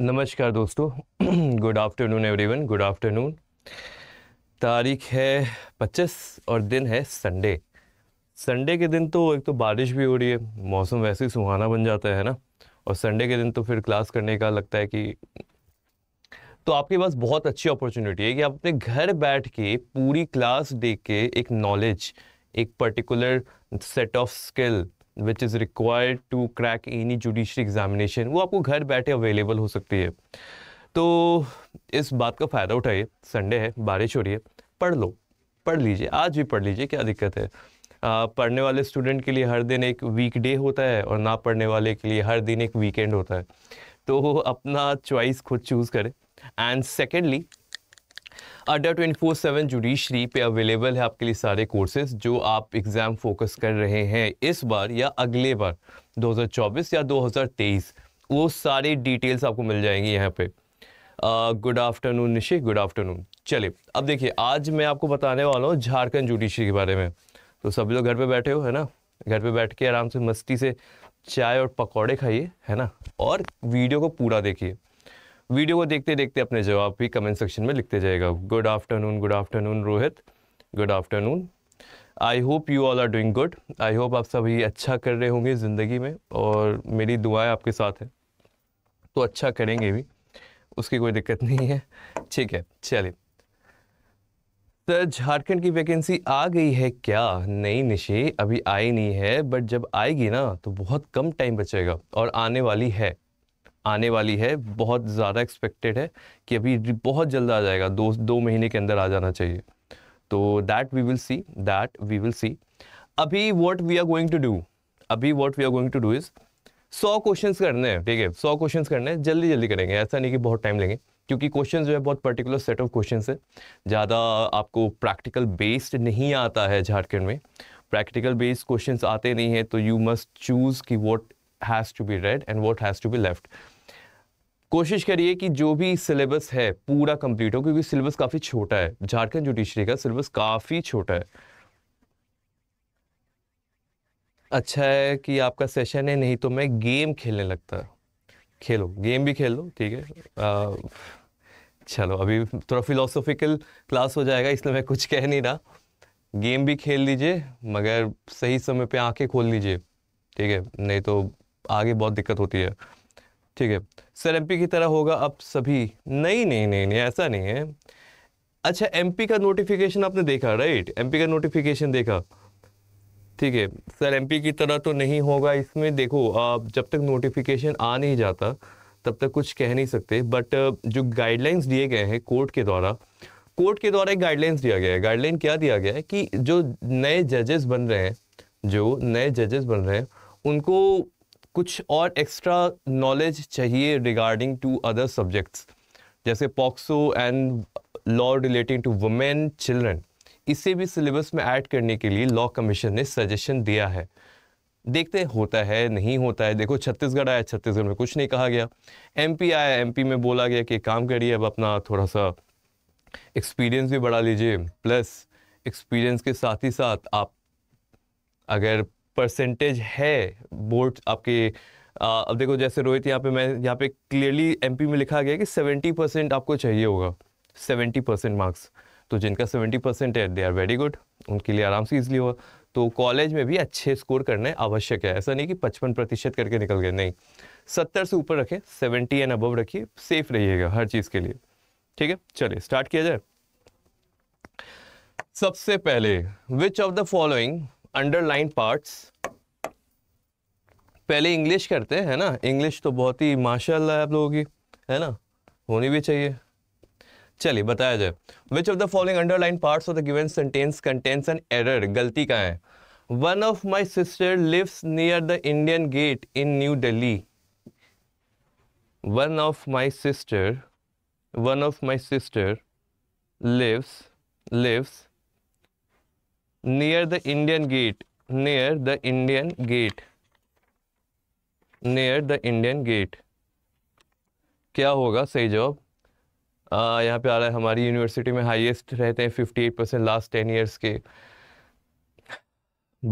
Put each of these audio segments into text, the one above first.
नमस्कार दोस्तों good afternoon everyone good afternoon तारीख है 25 और दिन है संडे संडे के दिन तो एक तो बारिश भी हो रही है मौसम वैसे ही सुहाना बन जाता है ना और संडे के दिन तो फिर क्लास करने का लगता है कि तो आपके पास बहुत अच्छी अपॉर्चुनिटी है कि आप अपने घर बैठ के पूरी क्लास देख के एक नॉलेज एक particular set of skill which is required to crack any judiciary examination वो आपको घर बैठे अवेलेबल हो सकती है तो इस बात का फ़ायदा उठाइए संडे है बारिश हो रही है पढ़ लो पढ़ लीजिए आज भी पढ़ लीजिए क्या दिक्कत है आ, पढ़ने वाले स्टूडेंट के लिए हर दिन एक वीक डे होता है और ना पढ़ने वाले के लिए हर दिन एक वीकेंड होता है तो अपना चॉइस खुद चूज़ करें and secondly Adda twenty four seven judiciary पे अवेलेबल है आपके लिए सारे कोर्सेज जो आप एग्ज़ाम फोकस कर रहे हैं इस बार या अगले बार 2024 या 2023 वो सारे डिटेल्स आपको मिल जाएंगी यहाँ पे good afternoon Nishi good afternoon चलिए अब देखिए आज मैं आपको बताने वाला हूँ झारखंड जुडिशरी के बारे में तो सभी लोग घर पर बैठे हो है ना घर पे बैठ के आराम से मस्ती से चाय और पकौड़े खाइए है ना और वीडियो को पूरा देखिए वीडियो को देखते देखते अपने जवाब भी कमेंट सेक्शन में लिखते जाएगा good afternoon good afternoon Rohit good afternoon I hope you all are doing good I hope आप सभी अच्छा कर रहे होंगे ज़िंदगी में और मेरी दुआएं आपके साथ हैं तो अच्छा करेंगे भी उसकी कोई दिक्कत नहीं है ठीक है चलिए सर झारखंड की वैकेंसी आ गई है क्या नहीं निशे अभी आई नहीं है बट जब आएगी ना तो बहुत कम टाइम बचेगा और आने वाली है आने वाली है बहुत ज़्यादा एक्सपेक्टेड है कि अभी बहुत जल्द आ जाएगा दो दो महीने के अंदर आ जाना चाहिए तो that we will see that we will see अभी what we are going to do अभी what we are going to do is सौ क्वेश्चंस करने हैं ठीक है सौ क्वेश्चंस करने हैं जल्दी जल्दी करेंगे ऐसा नहीं कि बहुत टाइम लेंगे क्योंकि क्वेश्चन जो है बहुत पर्टिकुलर सेट ऑफ क्वेश्चन है ज़्यादा आपको प्रैक्टिकल बेस्ड नहीं आता है झारखंड में प्रैक्टिकल बेस्ड क्वेश्चन आते नहीं हैं तो यू मस्ट चूज़ कि what has to be read and what has to be left कोशिश करिए कि जो भी सिलेबस है पूरा कंप्लीट हो क्योंकि सिलेबस काफ़ी छोटा है झारखंड जुडिशरी का सिलेबस काफ़ी छोटा है अच्छा है कि आपका सेशन है नहीं तो मैं गेम खेलने लगता खेलो गेम भी खेल लो ठीक है चलो अभी थोड़ा फिलोसॉफिकल क्लास हो जाएगा इसलिए मैं कुछ कह नहीं रहा गेम भी खेल लीजिए मगर सही समय पे आंखें खोल लीजिए ठीक है नहीं तो आगे बहुत दिक्कत होती है ठीक है सर एमपी की तरह होगा अब सभी नहीं नहीं नहीं नहीं ऐसा नहीं है अच्छा एमपी का नोटिफिकेशन आपने देखा राइट एमपी का नोटिफिकेशन देखा ठीक है सर एमपी की तरह तो नहीं होगा इसमें देखो आप जब तक नोटिफिकेशन आ नहीं जाता तब तक कुछ कह नहीं सकते बट जो गाइडलाइंस दिए गए हैं कोर्ट के द्वारा कोर्ट के द्वारा एक गाइडलाइंस दिया गया है गाइडलाइन क्या दिया गया है कि जो नए जजेस बन रहे हैं जो नए जजेस बन रहे हैं उनको कुछ और एक्स्ट्रा नॉलेज चाहिए रिगार्डिंग टू अदर सब्जेक्ट्स जैसे POCSO and law relating to women children इसे भी सिलेबस में ऐड करने के लिए लॉ कमीशन ने सजेशन दिया है देखते होता है नहीं होता है देखो छत्तीसगढ़ आया छत्तीसगढ़ में कुछ नहीं कहा गया एमपी आया एमपी में बोला गया कि काम करिए अब अपना थोड़ा सा एक्सपीरियंस भी बढ़ा लीजिए प्लस एक्सपीरियंस के साथ ही साथ आप अगर परसेंटेज है बोर्ड आपके आ, अब देखो जैसे रोहित यहाँ पे मैं यहाँ पे क्लियरली एमपी में लिखा गया कि सेवेंटी परसेंट आपको चाहिए होगा सेवेंटी परसेंट मार्क्स तो जिनका सेवेंटी परसेंट है दे आर वेरी गुड उनके लिए आराम से इजली होगा तो कॉलेज में भी अच्छे स्कोर करने आवश्यक है ऐसा नहीं कि पचपन प्रतिशत करके निकल गए नहीं सत्तर से ऊपर रखें सेवेंटी एंड अबव रखिए सेफ रहिएगा हर चीज़ के लिए ठीक है चलिए स्टार्ट किया जाए सबसे पहले which of the following underline parts पहले इंग्लिश करते हैं ना इंग्लिश तो बहुत ही माशाल्लाह है आप लोगों की है ना होनी भी चाहिए चलिए बताया जाए which of the following underline parts of the given sentence contains and error गलती का है one of my sister lives near the Indian gate in New Delhi one of my sister one of my sister lives lives near the Indian gate, near the Indian gate, near the Indian gate. क्या होगा सही जवाब यहाँ पे आ रहा है हमारी university में हाईएस्ट रहते हैं 58 परसेंट लास्ट टेन इयर्स के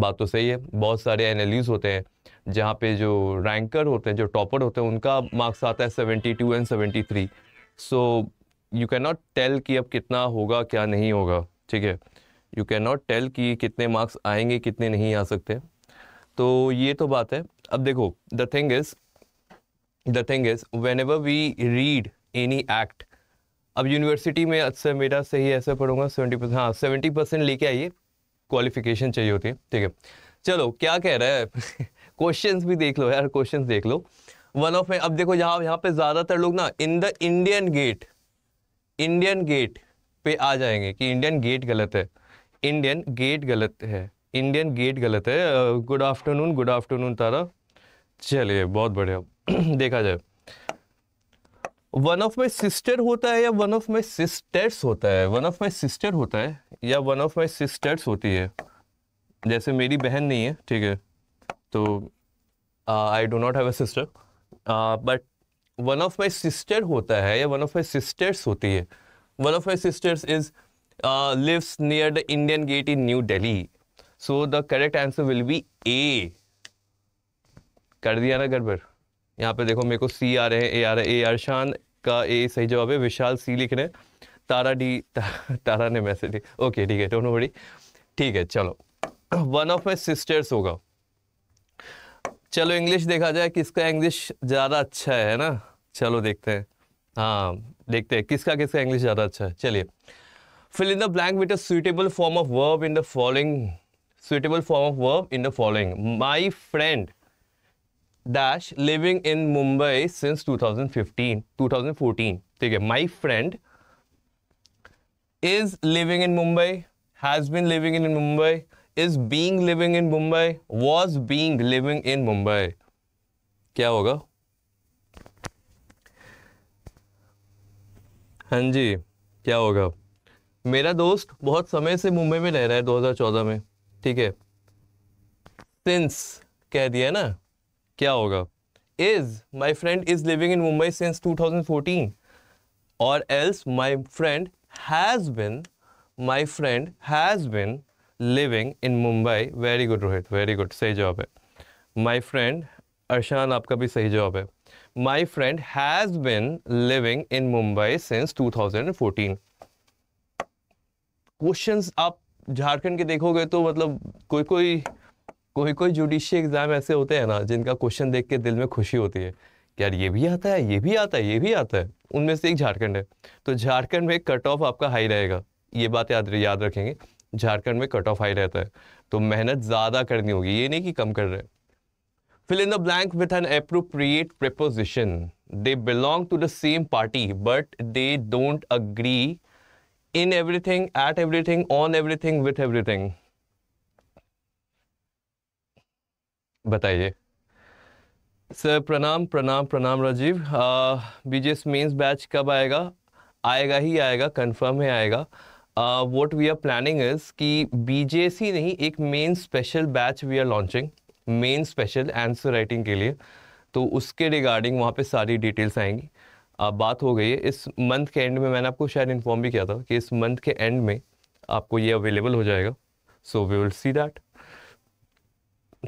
बात तो सही है बहुत सारे एनालिस होते हैं जहाँ पे जो रैंकर होते हैं जो टॉपर होते हैं उनका मार्क्स आता है 72 and 73 so you can not tell कि अब कितना होगा क्या नहीं होगा ठीक है यू कैन नॉट टेल कि कितने मार्क्स आएंगे कितने नहीं आ सकते तो ये तो बात है अब देखो the thing is the thing is whenever we read any act अब यूनिवर्सिटी में अच्छा मेरा सही ऐसा पढ़ूंगा सेवेंटी परसेंट हाँ सेवेंटी परसेंट लेके आइए क्वालिफिकेशन चाहिए होती है ठीक है चलो क्या कह रहा है क्वेश्चन भी देख लो यार क्वेश्चन देख लो वन ऑफ में अब देखो यहाँ यहाँ पे ज़्यादातर लोग ना in the Indian gate Indian gate पे आ जाएंगे कि इंडियन गेट गलत है इंडियन गेट गलत है इंडियन गेट गलत है good afternoon good afternoon Tara चलिए बहुत बढ़िया देखा जाए वन ऑफ माई सिस्टर होता है या वन ऑफ माई सिस्टर्स होता है वन ऑफ माई सिस्टर होता है या वन ऑफ माई सिस्टर्स होती है जैसे मेरी बहन नहीं है ठीक है तो I do not have a sister but one of my sister होता है या वन ऑफ माई सिस्टर्स होती है one of my sisters is uh, lives near the Indian Gate in New Delhi. So the correct answer will be A. कर दिया ना गड़बड़ यहाँ पे देखो मेरे को सी आ रहे हैं ए आ रहे हैं ए अरशान का ए सही जवाब है विशाल सी लिख रहे हैं तारा डी ता, तारा ने मैसेज दी ओके ठीक है दोनों नो ठीक है चलो वन ऑफ माई सिस्टर्स होगा चलो इंग्लिश देखा जाए किसका इंग्लिश ज़्यादा अच्छा है ना चलो देखते हैं हाँ देखते हैं किसका किसका इंग्लिश ज़्यादा अच्छा है चलिए fill in the blank with a suitable form of verb in the following suitable form of verb in the following my friend dash living in mumbai since 2015 2014 ठीक है my friend is living in mumbai has been living in mumbai is being living in mumbai was being living in mumbai क्या होगा हाँ जी क्या होगा मेरा दोस्त बहुत समय से मुंबई में रह रहा है 2014 में ठीक है सिंस कह दिया ना क्या होगा is my friend is living in Mumbai since 2014 और else my friend has been my friend has been living in Mumbai very good Rohit very good सही जवाब है माई फ्रेंड अरशान आपका भी सही जवाब है my friend has been living in Mumbai since 2014 questions आप झारखंड के देखोगे तो मतलब कोई कोई कोई कोई जुडिशियल एग्जाम ऐसे होते हैं ना जिनका क्वेश्चन देख के दिल में खुशी होती है कि यार ये भी आता है ये भी आता है ये भी आता है उनमें से एक झारखंड है तो झारखंड में कट ऑफ आपका हाई रहेगा ये बात याद याद रखेंगे झारखंड में कट ऑफ हाई रहता है तो मेहनत ज़्यादा करनी होगी ये नहीं कि कम कर रहे fill in the blank with an appropriate preposition they belong to the same party but they don't agree in everything, at everything, on everything, with everything. बताइए सर प्रणाम प्रणाम प्रणाम राजीव बीजेस मेन्स बैच कब आएगा आएगा ही आएगा कंफर्म है आएगा what we are planning is कि बीजेस ही नहीं एक main special batch we are launching main special answer writing के लिए तो उसके रिगार्डिंग वहाँ पे सारी डिटेल्स आएंगी बात हो गई है इस मंथ के एंड में मैंने आपको शायद इन्फॉर्म भी किया था कि इस मंथ के एंड में आपको ये अवेलेबल हो जाएगा so we will see that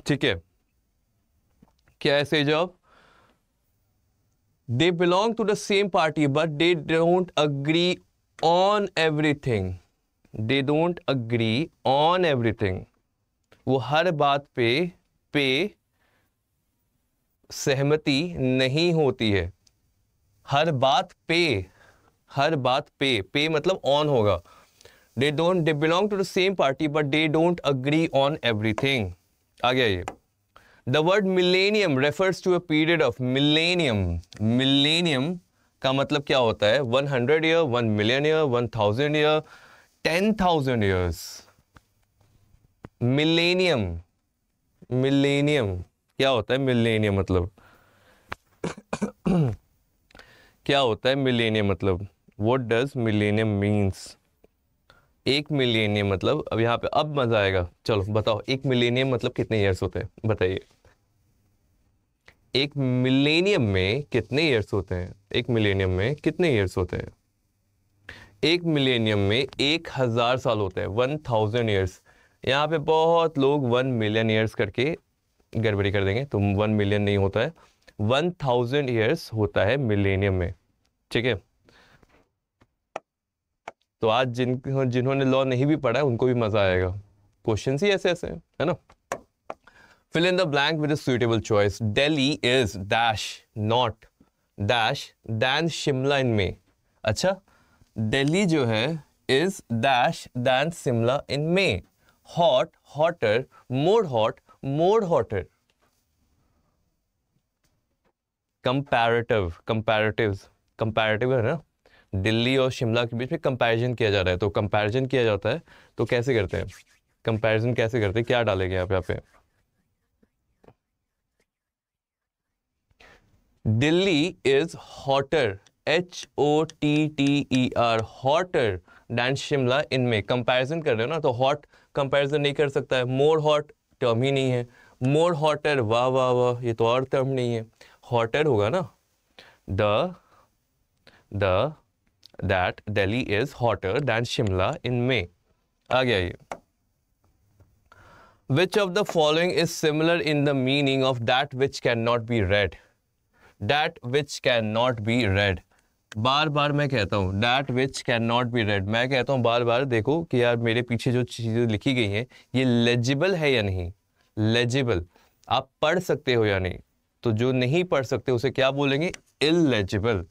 ठीक है क्या ऐसे job they belong to the same party but they don't agree on everything they don't agree on everything वो हर बात पे पे सहमति नहीं होती है हर बात पे हर बात पे पे मतलब ऑन होगा they don't they belong to the same party but they don't agree on everything आ गया ये the word millennium refers to a period of millennium millennium का मतलब क्या होता है one hundred year one million year one thousand year ten thousand years millennium millennium क्या होता है मिलेनियम मतलब क्या होता है मिलेनियम मतलब वट डज मिलेनियम मीन्स एक मिलेनियम मतलब अब यहाँ पे अब मज़ा आएगा चलो बताओ एक मिलेनियम मतलब कितने ईयर्स होते हैं बताइए एक मिलेनियम में कितने ईयर्स होते हैं एक मिलेनियम में कितने ईयर्स होते हैं एक मिलेनियम में एक हज़ार साल होते हैं वन थाउजेंड ईयर्स यहाँ पे बहुत लोग वन मिलियन ईयर्स करके गड़बड़ी कर देंगे तो वन मिलियन नहीं होता है वन थाउजेंड ईयर्स होता है मिलेनियम में ठीक है तो आज जिन जिन्होंने लॉ नहीं भी पढ़ा उनको भी मजा आएगा क्वेश्चन ही ऐसे ऐसे है ना fill in the blank with suitable choice Delhi is dash not dash than Shimla in May अच्छा डेली जो है is dash than Shimla in May hot hotter more hot more hotter comparative comparative comparative है ना दिल्ली और शिमला के बीच में कंपैरिजन किया जा रहा है तो कंपैरिजन किया जाता है तो कैसे करते हैं कंपैरिजन कैसे करते हैं क्या डालेंगे आप यहाँ पे Delhi is hotter H O T T E R hotter than Shimla इनमें कंपैरिजन कर रहे हो ना तो हॉट कंपैरिजन नहीं कर सकता है मोर हॉट टर्म ही नहीं है मोर हॉटर वाह वाह वाह ये तो और टर्म नहीं है हॉटेड होगा ना the the that Delhi is hotter than Shimla in May आ गया ये the following is similar in the meaning of that which can not be read that which can not be read बार बार मैं कहता हूँ that which can not be read मैं कहता हूँ बार बार देखो कि यार मेरे पीछे जो चीज़ें लिखी गई हैं ये लेजिबल है या नहीं लेजिबल आप पढ़ सकते हो या नहीं तो जो नहीं पढ़ सकते उसे क्या बोलेंगे इलेजिबल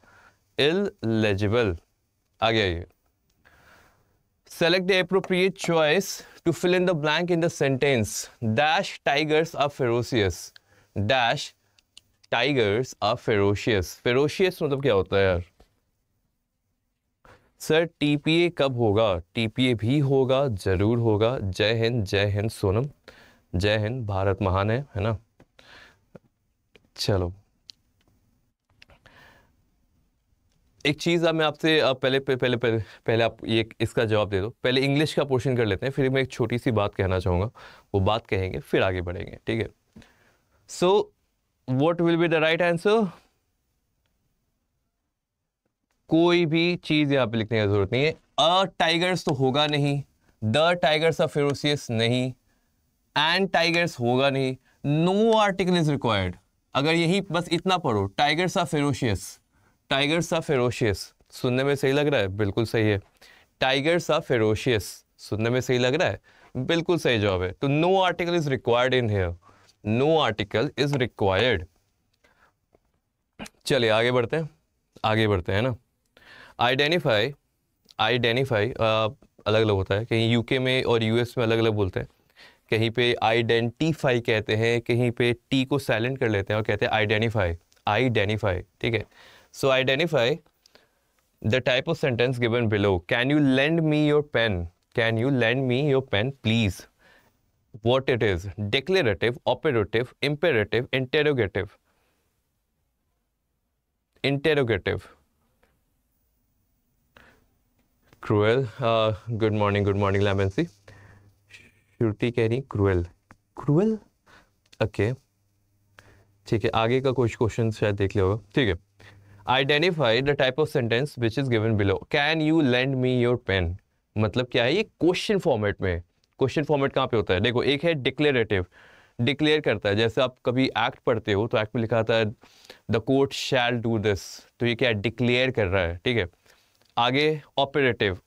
इलेजिबल आगे आइए select the appropriate choice to fill in the blank in the sentence dash tigers are ferocious dash tigers are ferocious ferocious मतलब क्या होता है यार सर टीपीए कब होगा टीपीए भी होगा ज़रूर होगा जय हिंद जय हिंद सोनम जय हिंद भारत महान है है ना चलो एक चीज़ अब मैं आपसे पहले पहले पहले पहले आप ये इसका जवाब दे दो पहले इंग्लिश का पोर्शन कर लेते हैं फिर मैं एक छोटी सी बात कहना चाहूँगा वो बात कहेंगे फिर आगे बढ़ेंगे ठीक है so what will be the right answer कोई भी चीज़ यहाँ पे लिखने की ज़रूरत नहीं है अ टाइगर्स तो होगा नहीं द टाइगर्स ऑफ फेरोसियस नहीं एंड टाइगर्स होगा नहीं नो आर्टिकल इज रिक्वायर्ड अगर यही बस इतना पढ़ो टाइगर्स सा फेरोशियस टाइगर्स सा फेरोशियस सुनने में सही लग रहा है बिल्कुल सही है टाइगर्स सा फेरोशियस सुनने में सही लग रहा है बिल्कुल सही जवाब है तो no article is required in here no article is required चलिए आगे बढ़ते हैं आगे बढ़ते हैं ना आइडेंटिफाई आइडेंटिफाई अलग अलग होता है कहीं यूके में और यूएस में अलग अलग बोलते हैं कहीं पे आइडेंटिफाई कहते हैं कहीं पे टी को साइलेंट कर लेते हैं और कहते हैं आइडेंटिफाई आइडेंटिफाई ठीक है so identify the type of sentence given below can you lend me your pen can you lend me your pen please what it is declarative operative imperative interrogative interrogative cruel good morning good morning clemency purity कह रही cruel cruel okay ठीक है आगे का कुछ question शायद देख लिया होगा ठीक है identify the type of sentence which is given below can you lend me your pen मतलब क्या है ये क्वेश्चन फॉर्मेट में क्वेश्चन फॉर्मेट कहाँ पे होता है देखो एक है डिक्लेरेटिव डिक्लेयर करता है जैसे आप कभी एक्ट पढ़ते हो तो एक्ट में लिखा था the court shall do this तो ये क्या डिक्लेयर कर रहा है ठीक है आगे operative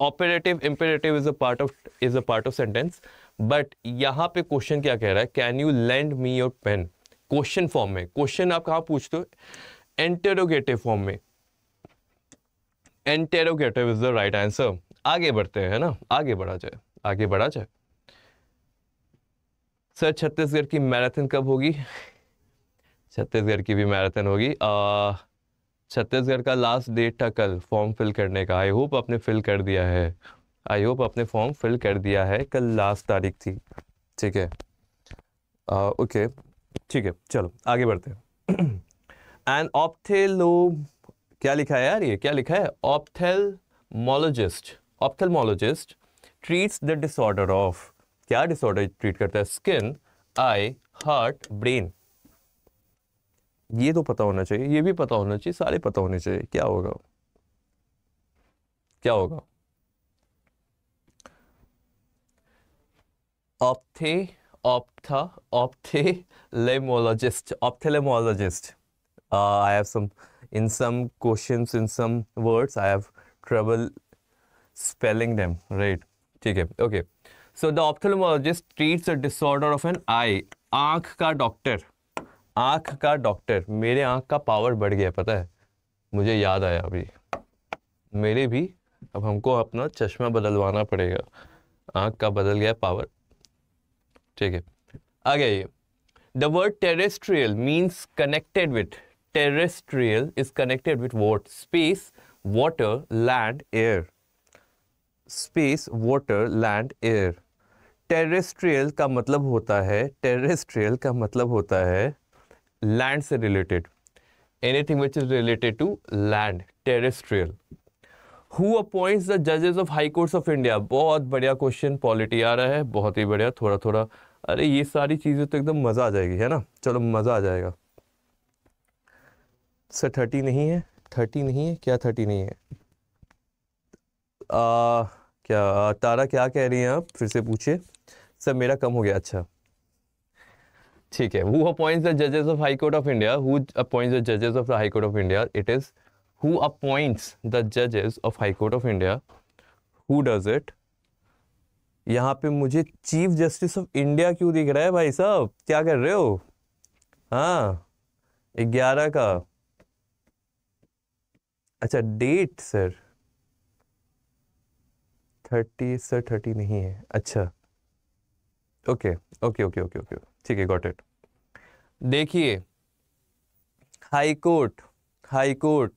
operative imperative is a part of is a part of sentence but यहाँ पे क्वेश्चन क्या कह रहा है can you lend me your pen question form में क्वेश्चन आप कहा पूछते हो एंटेरोगेटिव फॉर्म में interrogative is the right answer आगे बढ़ते हैं ना आगे बढ़ा जाए आगे बढ़ा जाए सर छत्तीसगढ़ की मैराथन कब होगी छत्तीसगढ़ की भी मैराथन होगी छत्तीसगढ़ का लास्ट डेट था कल फॉर्म फिल करने का आई होप आपने फिल कर दिया है आई होप आपने फॉर्म फिल कर दिया है कल लास्ट तारीख थी ठीक है ओके ठीक है चलो आगे बढ़ते हैं एंड ऑप्थेलो क्या लिखा है यार ये क्या लिखा है ophthalmologist ophthalmologist treats the disorder of क्या डिसऑर्डर ट्रीट करता है स्किन आई हार्ट ब्रेन ये तो पता होना चाहिए ये भी पता होना चाहिए सारे पता होने चाहिए क्या होगा क्या होगा ऑप्थे in some questions in some I have spelling them right ठीक है okay so the ophthalmologist treats of an eye आंख का डॉक्टर आंख का डॉक्टर मेरे आंख का पावर बढ़ गया पता है मुझे याद आया अभी मेरे भी अब हमको अपना चश्मा बदलवाना पड़ेगा आंख का बदल गया पावर ठीक है आगे ये the word terrestrial means connected with terrestrial is connected with what space water land air space water land air terrestrial का मतलब होता है टेरेस्ट्रियल का मतलब होता है लैंड से related anything which is related to land terrestrial who appoints the जजेस of high courts of India बहुत बढ़िया क्वेश्चन पॉलिटी आ रहा है बहुत ही बढ़िया थोड़ा थोड़ा अरे ये सारी चीज़ें तो एकदम मज़ा आ जाएगी है ना चलो मज़ा आ जाएगा सर थर्टी नहीं है थर्टी नहीं है क्या थर्टी नहीं है आ, क्या तारा क्या कह रही हैं आप फिर से पूछे सर मेरा कम हो गया अच्छा ठीक है हु अपॉइंट्स द जजेस of high court of India who appoints the जजेस of the high court of India it is who appoints the जजेस of high court of India who does it यहाँ पे मुझे चीफ जस्टिस ऑफ इंडिया क्यों दिख रहा है भाई साहब क्या कर रहे हो हाँ ग्यारह का अच्छा date sir thirty sir thirty नहीं है अच्छा okay okay okay okay okay ठीक है गॉट इट देखिए high court high court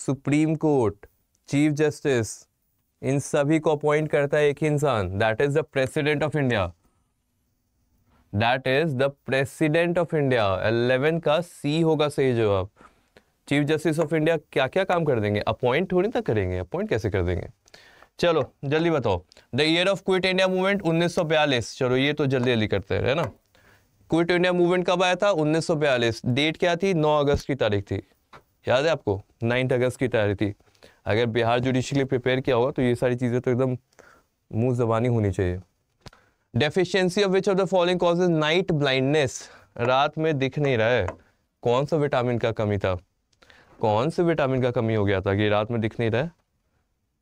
supreme court chief justice इन सभी को अपॉइंट करता है एक ही इंसान that is the president of India that is the president of India eleven का सी होगा सही जवाब चीफ जस्टिस ऑफ इंडिया क्या क्या काम कर देंगे अपॉइंट थोड़ी ना करेंगे अपॉइंट कैसे कर देंगे चलो जल्दी बताओ the year of quit India movement 1942 चलो ये तो जल्दी जल्दी करते हैं है ना क्विट इंडिया मूवमेंट कब आया था 1942 डेट क्या थी 9 अगस्त की तारीख थी याद है आपको नाइन्थ अगस्त की तारीख थी अगर बिहार जुडिशल प्रिपेयर किया होगा तो ये सारी चीज़ें तो एकदम मुँह जबानी होनी चाहिए deficiency of which of the following causes night blindness रात में दिख नहीं रहा है कौन सा विटामिन का कमी था कौन से विटामिन का कमी हो गया था कि रात में दिख नहीं रहा है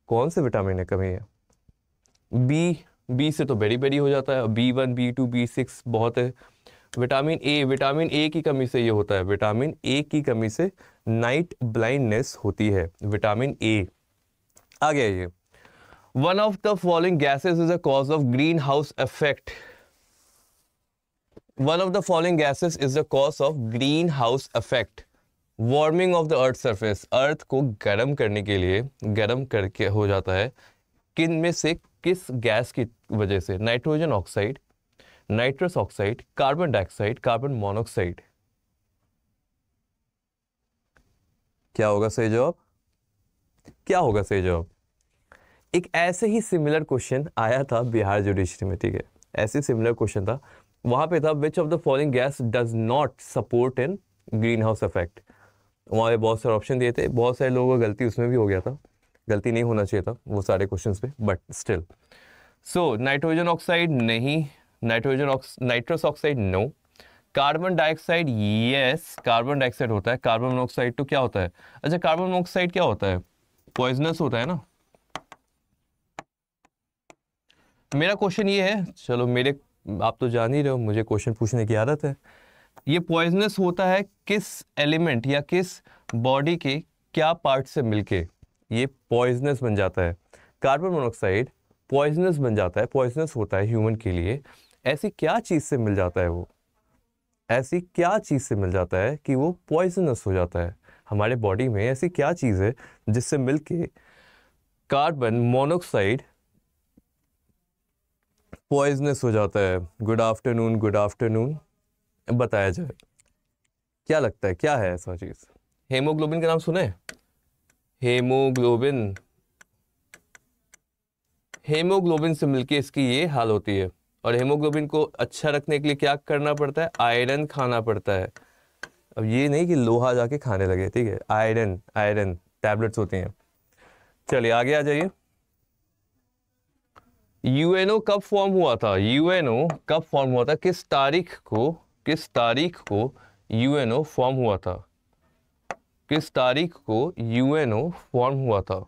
कौन से विटामिन का कमी है बी बी से तो बेरी बेरी हो जाता है B one B two B six बहुत है विटामिन ए विटामिन ए की कमी से ये होता है विटामिन ए की कमी से नाइट ब्लाइंडनेस होती है विटामिन ए आ गया ये one of the following gases is a cause of green house effect one of the following gases is the cause of green house effect warming of the earth surface earth को गर्म करने के लिए गर्म करके हो जाता है किन में से किस गैस की वजह से nitrogen oxide nitrous oxide carbon dioxide carbon monoxide क्या होगा सही जवाब क्या होगा सही जवाब एक ऐसे ही सिमिलर क्वेश्चन आया था बिहार जुडिशरी में ठीक है ऐसे सिमिलर क्वेश्चन था वहां पे था which of the following gas does not support in green house effect वहाँ पे बहुत सारे ऑप्शन दिए थे बहुत सारे लोगों का गलती उसमें भी हो गया था गलती नहीं होना चाहिए था वो सारे क्वेश्चंस पे but still so nitrogen oxide नहीं nitrogen nitrous oxide no carbon dioxide yes carbon dioxide होता है कार्बन मोनोक्साइड तो क्या होता है अच्छा कार्बन मोनोक्साइड क्या होता है पॉइजनस होता है ना मेरा क्वेश्चन ये है चलो मेरे आप तो जान ही रहे हो मुझे क्वेश्चन पूछने की आदत है ये पॉइजनस होता है किस एलिमेंट या किस बॉडी के क्या पार्ट से मिलके ये पॉइजनस बन जाता है कार्बन मोनोक्साइड पॉइजनस बन जाता है पॉइजनस होता है ह्यूमन के लिए ऐसी क्या चीज़ से मिल जाता है वो ऐसी क्या चीज़ से मिल जाता है कि वो पॉइजनस हो जाता है हमारे बॉडी में ऐसी क्या चीज़ है जिससे मिलके कार्बन मोनोक्साइड पॉइजनस हो जाता है गुड आफ्टरनून गुड आफ्टरनून बताया जाए क्या लगता है क्या है ऐसा चीज़ हेमोग्लोबिन का नाम सुने हेमोग्लोबिन हेमोग्लोबिन से मिलके इसकी ये हाल होती है और हेमोग्लोबिन को अच्छा रखने के लिए क्या करना पड़ता है आयरन खाना पड़ता है अब ये नहीं कि लोहा जाके खाने लगे ठीक है आयरन आयरन टैबलेट्स होते हैं चलिए आगे आ जाइए यूएनओ कब फॉर्म हुआ था यूएनओ कब फॉर्म हुआ था किस तारीख को किस तारीख को यूएनओ फॉर्म हुआ था किस तारीख को यूएनओ फॉर्म हुआ था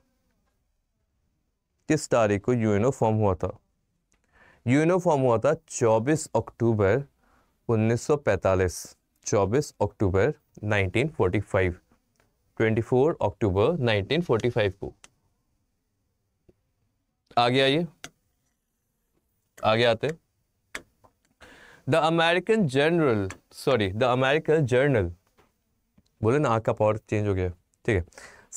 किस तारीख को यूएनओ फॉर्म हुआ था यूनिफॉर्म हुआ था 24 अक्टूबर 1945 24 अक्टूबर 1945 24 अक्टूबर 1945 को आगे आइए आगे आते the American general sorry the American journal बोले ना आपका का पावर चेंज हो गया ठीक है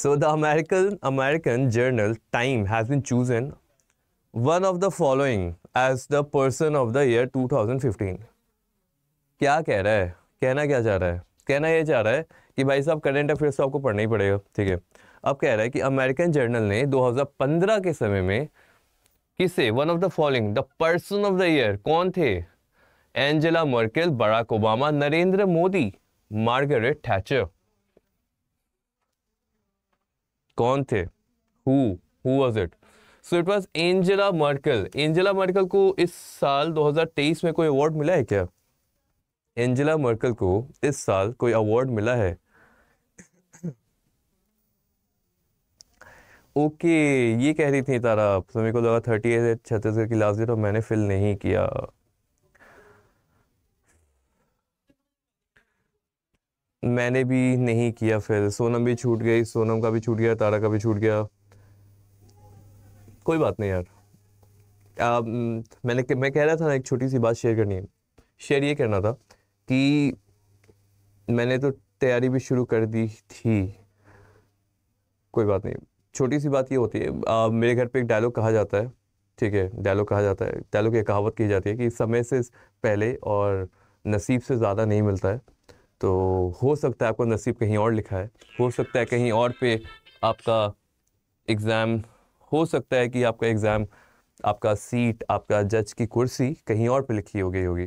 so the American American journal time has been chosen one of the following as the person of the year 2015 क्या कह रहा है कहना क्या चाह रहा है कहना ये चाह रहा है कि भाई साहब करेंट अफेयर्स तो आपको पढ़ना ही पड़ेगा ठीक है अब कह रहा है कि अमेरिकन जर्नल ने 2015 के समय में किसे one of the following the person of the year कौन थे Angela Merkel Barack Obama Narendra Modi Margaret Thatcher कौन थे who who was it so it was Angela Merkel Angela Merkel को इस साल 2023 में कोई अवार्ड मिला है क्या एंजेला मर्कल को इस साल कोई अवार्ड मिला है ओके okay, ये कह रही थी तारा तो को लगा थर्टी एट छत्तीसगढ़ की लास्ट डेट और मैंने फिल नहीं किया मैंने भी नहीं किया फिर सोनम भी छूट गई सोनम का भी छूट गया तारा का भी छूट गया कोई बात नहीं यार आ, मैंने मैं कह रहा था ना एक छोटी सी बात शेयर करनी है शेयर ये करना था कि मैंने तो तैयारी भी शुरू कर दी थी कोई बात नहीं छोटी सी बात ये होती है आ, मेरे घर पे एक डायलॉग कहा जाता है ठीक है डायलॉग कहा जाता है डायलॉग की कहावत की जाती है कि समय से पहले और नसीब से ज़्यादा नहीं मिलता है तो हो सकता है आपको नसीब कहीं और लिखा है हो सकता है कहीं और पे आपका एग्ज़ाम हो सकता है कि आपका एग्ज़ाम आपका सीट आपका जज की कुर्सी कहीं और पे लिखी हो गई होगी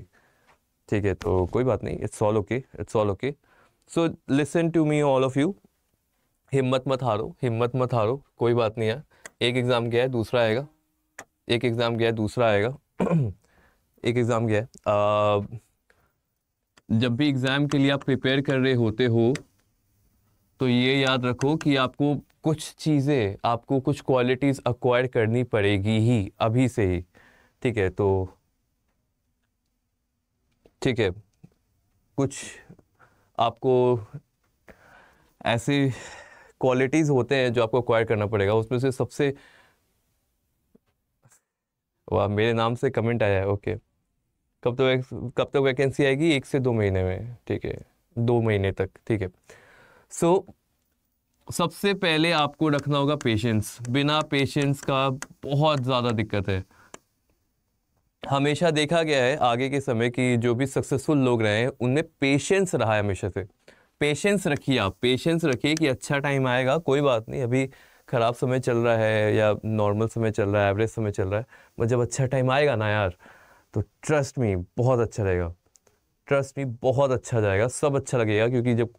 ठीक है तो कोई बात नहीं it's all okay it's all okay so listen to me all of you हिम्मत मत हारो हिम्मत मत हारो कोई बात नहीं है एक एग्ज़ाम गया है दूसरा आएगा एक एग्ज़ाम गया है दूसरा आएगा एक एग्ज़ाम गया है जब भी एग्ज़ाम के लिए आप प्रिपेयर कर रहे होते हो तो ये याद रखो कि आपको कुछ चीज़ें आपको कुछ क्वालिटीज़ अक्वायर करनी पड़ेगी ही अभी से ही ठीक है तो ठीक है कुछ आपको ऐसे क्वालिटीज़ होते हैं जो आपको अक्वायर करना पड़ेगा उसमें से सबसे वाह मेरे नाम से कमेंट आया है ओके कब तक तो कब तक तो वैकेंसी आएगी एक से दो महीने में ठीक है दो महीने तक ठीक है सो so, सबसे पहले आपको रखना होगा पेशेंस बिना पेशेंस का बहुत ज़्यादा दिक्कत है हमेशा देखा गया है आगे के समय कि जो भी सक्सेसफुल लोग रहे हैं उनमें पेशेंस रहा है हमेशा से पेशेंस रखिए आप पेशेंस रखिए कि अच्छा टाइम आएगा कोई बात नहीं अभी ख़राब समय चल रहा है या नॉर्मल समय चल रहा है एवरेज समय चल रहा है बट जब अच्छा टाइम आएगा ना यार तो ट्रस्ट में बहुत अच्छा रहेगा ट्रस्ट में बहुत अच्छा जाएगा सब अच्छा लगेगा क्योंकि जब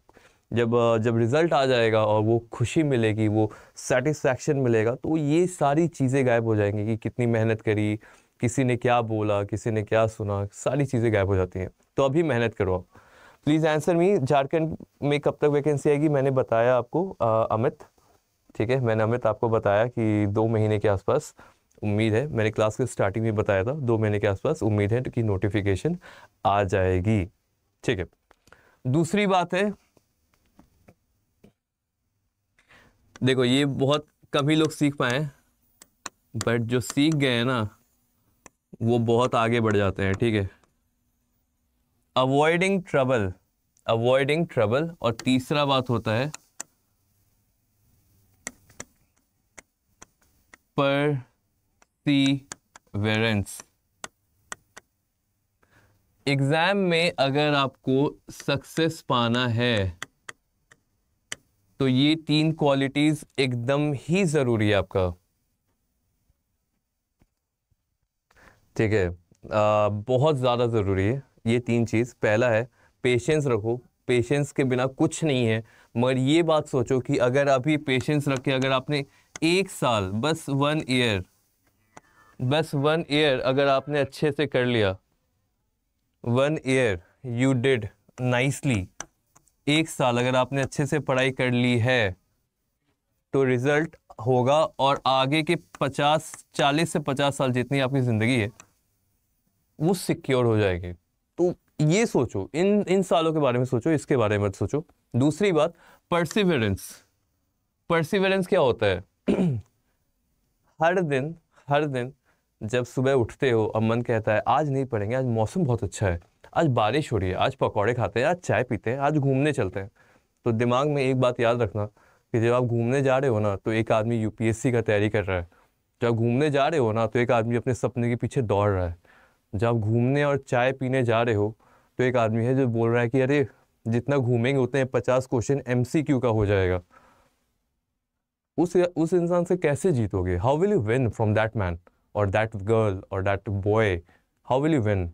जब जब रिज़ल्ट आ जाएगा और वो खुशी मिलेगी वो सेटिस्फैक्शन मिलेगा तो ये सारी चीज़ें गायब हो जाएंगी कि कितनी मेहनत करी किसी ने क्या बोला किसी ने क्या सुना सारी चीज़ें गायब हो जाती हैं तो अभी मेहनत करो आप प्लीज़ आंसर मी झारखंड में कब तक वैकेंसी आएगी मैंने बताया आपको आ, अमित ठीक है मैंने अमित आपको बताया कि दो महीने के आसपास उम्मीद है मैंने क्लास के स्टार्टिंग में बताया था दो महीने के आसपास उम्मीद है कि नोटिफिकेशन आ जाएगी ठीक है दूसरी बात है देखो ये बहुत कम ही लोग सीख पाए बट जो सीख गए हैं ना वो बहुत आगे बढ़ जाते हैं ठीक है अवॉइडिंग ट्रबल अवॉइडिंग ट्रबल और तीसरा बात होता है पर वेरेंस एग्जाम में अगर आपको सक्सेस पाना है तो ये तीन क्वालिटीज एकदम ही जरूरी है आपका ठीक है बहुत ज़्यादा ज़रूरी है ये तीन चीज़ पहला है पेशेंस रखो पेशेंस के बिना कुछ नहीं है मगर ये बात सोचो कि अगर आप ये पेशेंस रखे अगर आपने एक साल बस वन ईयर बस वन ईयर अगर आपने अच्छे से कर लिया one year you did nicely एक साल अगर आपने अच्छे से पढ़ाई कर ली है तो रिजल्ट होगा और आगे के पचास चालीस से पचास साल जितनी आपकी ज़िंदगी है वो सिक्योर हो जाएगी तो ये सोचो इन इन सालों के बारे में सोचो इसके बारे में सोचो दूसरी बात परसिवरेंस परसिवरेंस क्या होता है हर दिन हर दिन जब सुबह उठते हो अमन कहता है आज नहीं पढ़ेंगे आज मौसम बहुत अच्छा है आज बारिश हो रही है आज पकौड़े खाते हैं आज चाय पीते हैं आज घूमने चलते हैं तो दिमाग में एक बात याद रखना कि जब आप घूमने जा रहे हो ना तो एक आदमी यूपीएससी का तैयारी कर रहा है जब आप घूमने जा रहे हो ना तो एक आदमी अपने सपने के पीछे दौड़ रहा है जब आप घूमने और चाय पीने जा रहे हो तो एक आदमी है जो बोल रहा है कि अरे जितना घूमेंगे उतने पचास क्वेश्चन एम का हो जाएगा उस उस इंसान से कैसे जीतोगे how will you win from that man और दैट गर्ल और that boy how will you win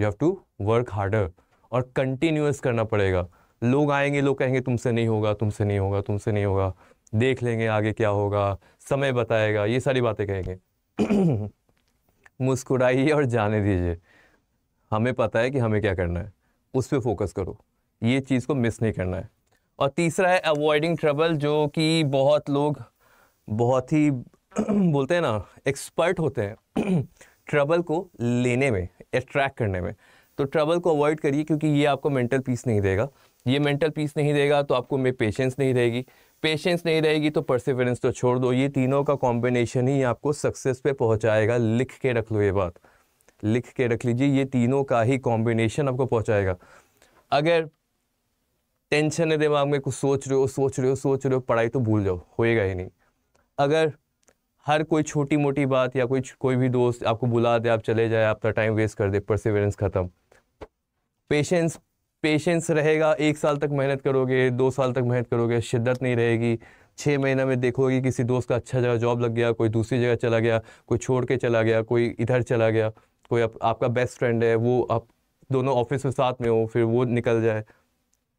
you have to work harder और कंटिन्यूस करना पड़ेगा लोग आएंगे लोग कहेंगे तुमसे नहीं होगा तुमसे नहीं होगा तुमसे नहीं होगा देख लेंगे आगे क्या होगा समय बताएगा ये सारी बातें कहेंगे मुस्कुराइए और जाने दीजिए हमें पता है कि हमें क्या करना है उस पर फोकस करो ये चीज़ को मिस नहीं करना है और तीसरा है अवॉइडिंग ट्रबल जो कि बहुत लोग बहुत ही बोलते हैं ना एक्सपर्ट होते हैं ट्रबल को लेने में अट्रैक्ट करने में तो ट्रबल को अवॉइड करिए क्योंकि ये आपको मेंटल पीस नहीं देगा ये मेंटल पीस नहीं देगा तो आपको में पेशेंस नहीं रहेगी पेशेंस नहीं रहेगी तो परसिवरेंस तो छोड़ दो ये तीनों का कॉम्बिनेशन ही आपको सक्सेस पे पहुंचाएगा लिख के रख लो ये बात लिख के रख लीजिए ये तीनों का ही कॉम्बिनेशन आपको पहुंचाएगा अगर टेंशन है दिमाग में कुछ सोच रहे हो सोच रहे हो सोच रहे हो पढ़ाई तो भूल जाओ होएगा ही नहीं अगर हर कोई छोटी मोटी बात या कोई कोई भी दोस्त आपको बुला दे आप चले जाए आपका टाइम वेस्ट कर दे परसिवरेंस ख़त्म पेशेंस पेशेंस रहेगा एक साल तक मेहनत करोगे दो साल तक मेहनत करोगे शिद्दत नहीं रहेगी छः महीना में देखोगे किसी दोस्त का अच्छा जगह जॉब लग गया कोई दूसरी जगह चला गया कोई छोड़ के चला गया कोई इधर चला गया कोई आप, आपका बेस्ट फ्रेंड है वो आप दोनों ऑफिस में साथ में हो फिर वो निकल जाए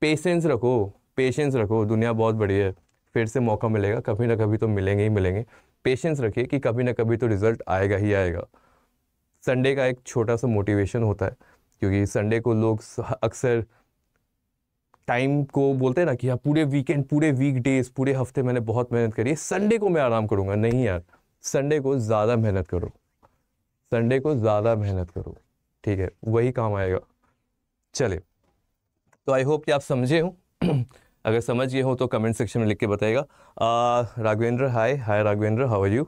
पेशेंस रखो पेशेंस रखो दुनिया बहुत बड़ी है फिर से मौका मिलेगा कभी ना कभी तो मिलेंगे ही मिलेंगे पेशेंस रखिए कि कभी ना कभी तो रिज़ल्ट आएगा ही आएगा संडे का एक छोटा सा मोटिवेशन होता है क्योंकि संडे को लोग अक्सर टाइम को बोलते हैं ना कि यार हाँ, पूरे वीकेंड पूरे वीक डेज पूरे हफ्ते मैंने बहुत मेहनत करी है संडे को मैं आराम करूँगा नहीं यार संडे को ज़्यादा मेहनत करो संडे को ज़्यादा मेहनत करो ठीक है वही काम आएगा चले तो आई होप कि आप समझे हूँ अगर समझ गए हो तो कमेंट सेक्शन में लिख के बताएगा Raghavendra hi hi Raghavendra how are you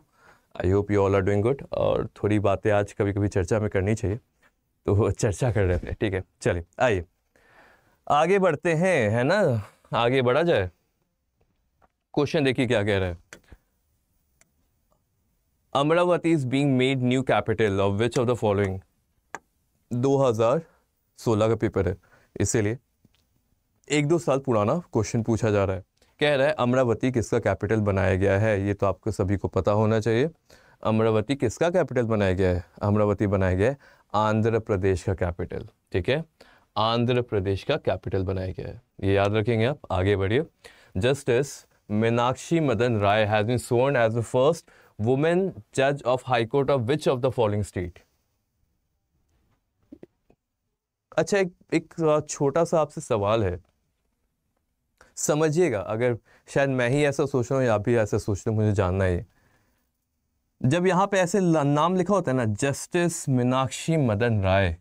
I hope you all are doing good और थोड़ी बातें आज कभी कभी चर्चा में करनी चाहिए तो चर्चा कर रहे थे ठीक है चलिए आइए आगे बढ़ते हैं है ना आगे बढ़ा जाए क्वेश्चन देखिए क्या कह रहे हैं Amaravati is being made new capital of which of the following 2016 का पेपर है इसीलिए एक दो साल पुराना क्वेश्चन पूछा जा रहा है कह रहा है अमरावती किसका कैपिटल बनाया गया है ये तो आपको सभी को पता होना चाहिए अमरावती किसका कैपिटल बनाया गया है अमरावती बनाया गया है आंध्र प्रदेश का कैपिटल ठीक है आंध्र प्रदेश का कैपिटल बनाया गया है ये याद रखेंगे आप आगे बढ़िए justice Meenakshi Madan Rai has been sworn as the first women जज of high court of which of the following state अच्छा एक एक छोटा सा आपसे सवाल है समझिएगा अगर शायद मैं ही ऐसा सोच रहा हूँ या आप भी ऐसा सोच रहे हो मुझे जानना है जब यहाँ पे ऐसे नाम लिखा होता है ना जस्टिस मीनाक्षी मदन राय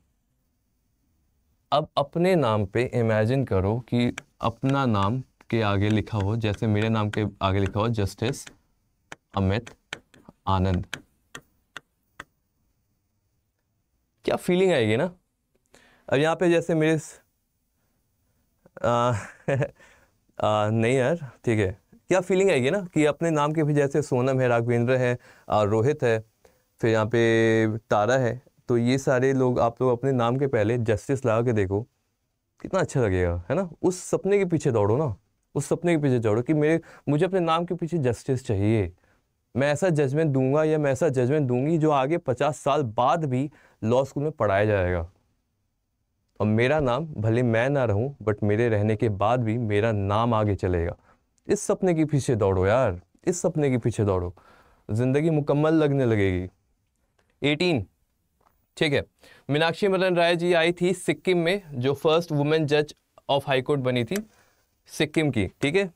अब अपने नाम पे इमेजिन करो कि अपना नाम के आगे लिखा हो जैसे मेरे नाम के आगे लिखा हो जस्टिस अमित आनंद क्या फीलिंग आएगी ना अब यहाँ पे जैसे मेरे आ, नहीं यार ठीक है क्या फीलिंग आएगी ना कि अपने नाम के भी जैसे सोनम है राघवेंद्र है और रोहित है फिर यहाँ पे तारा है तो ये सारे लोग आप लोग अपने नाम के पहले जस्टिस लगा के देखो कितना अच्छा लगेगा है ना उस सपने के पीछे दौड़ो ना उस सपने के पीछे दौड़ो कि मेरे मुझे अपने नाम के पीछे जस्टिस चाहिए मैं ऐसा जजमेंट दूंगा या मैं ऐसा जजमेंट दूंगी जो आगे पचास साल बाद भी लॉ स्कूल में पढ़ाया जाएगा और मेरा नाम भले मैं ना रहूं बट मेरे रहने के बाद भी मेरा नाम आगे चलेगा इस सपने के पीछे दौड़ो यार इस सपने के पीछे दौड़ो ज़िंदगी मुकम्मल लगने लगेगी एटीन ठीक है मीनाक्षी मदन राय जी आई थी सिक्किम में जो फर्स्ट वुमेन जज ऑफ हाई कोर्ट बनी थी सिक्किम की ठीक है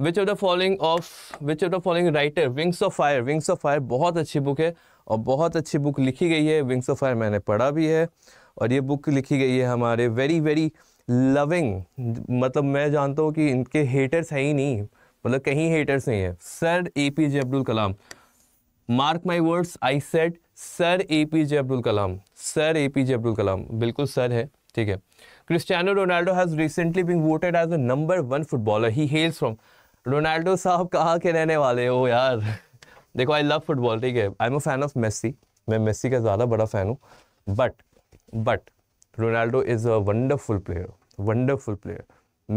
which of the following of which of the following writer wings of fire wings of fire बहुत अच्छी बुक है और बहुत अच्छी बुक लिखी गई है विंग्स ऑफ फायर मैंने पढ़ा भी है और ये बुक लिखी गई है हमारे वेरी वेरी लविंग मतलब मैं जानता हूँ कि इनके हेटर्स है ही नहीं मतलब कहीं हेटर्स नहीं है sir A P J Abdul Kalam mark my words I set sir A P J Abdul Kalam sir A P J Abdul Kalam बिल्कुल सर है ठीक है Cristiano Ronaldo has recently been voted as a number one footballer he hails from Ronaldo साहब कहाँ के रहने वाले हो यार देखो आई लव फुटबॉल ठीक है I am a fan of Messi मैं मेस्सी का ज़्यादा बड़ा फ़ैन हूँ but but Ronaldo is a wonderful player wonderful player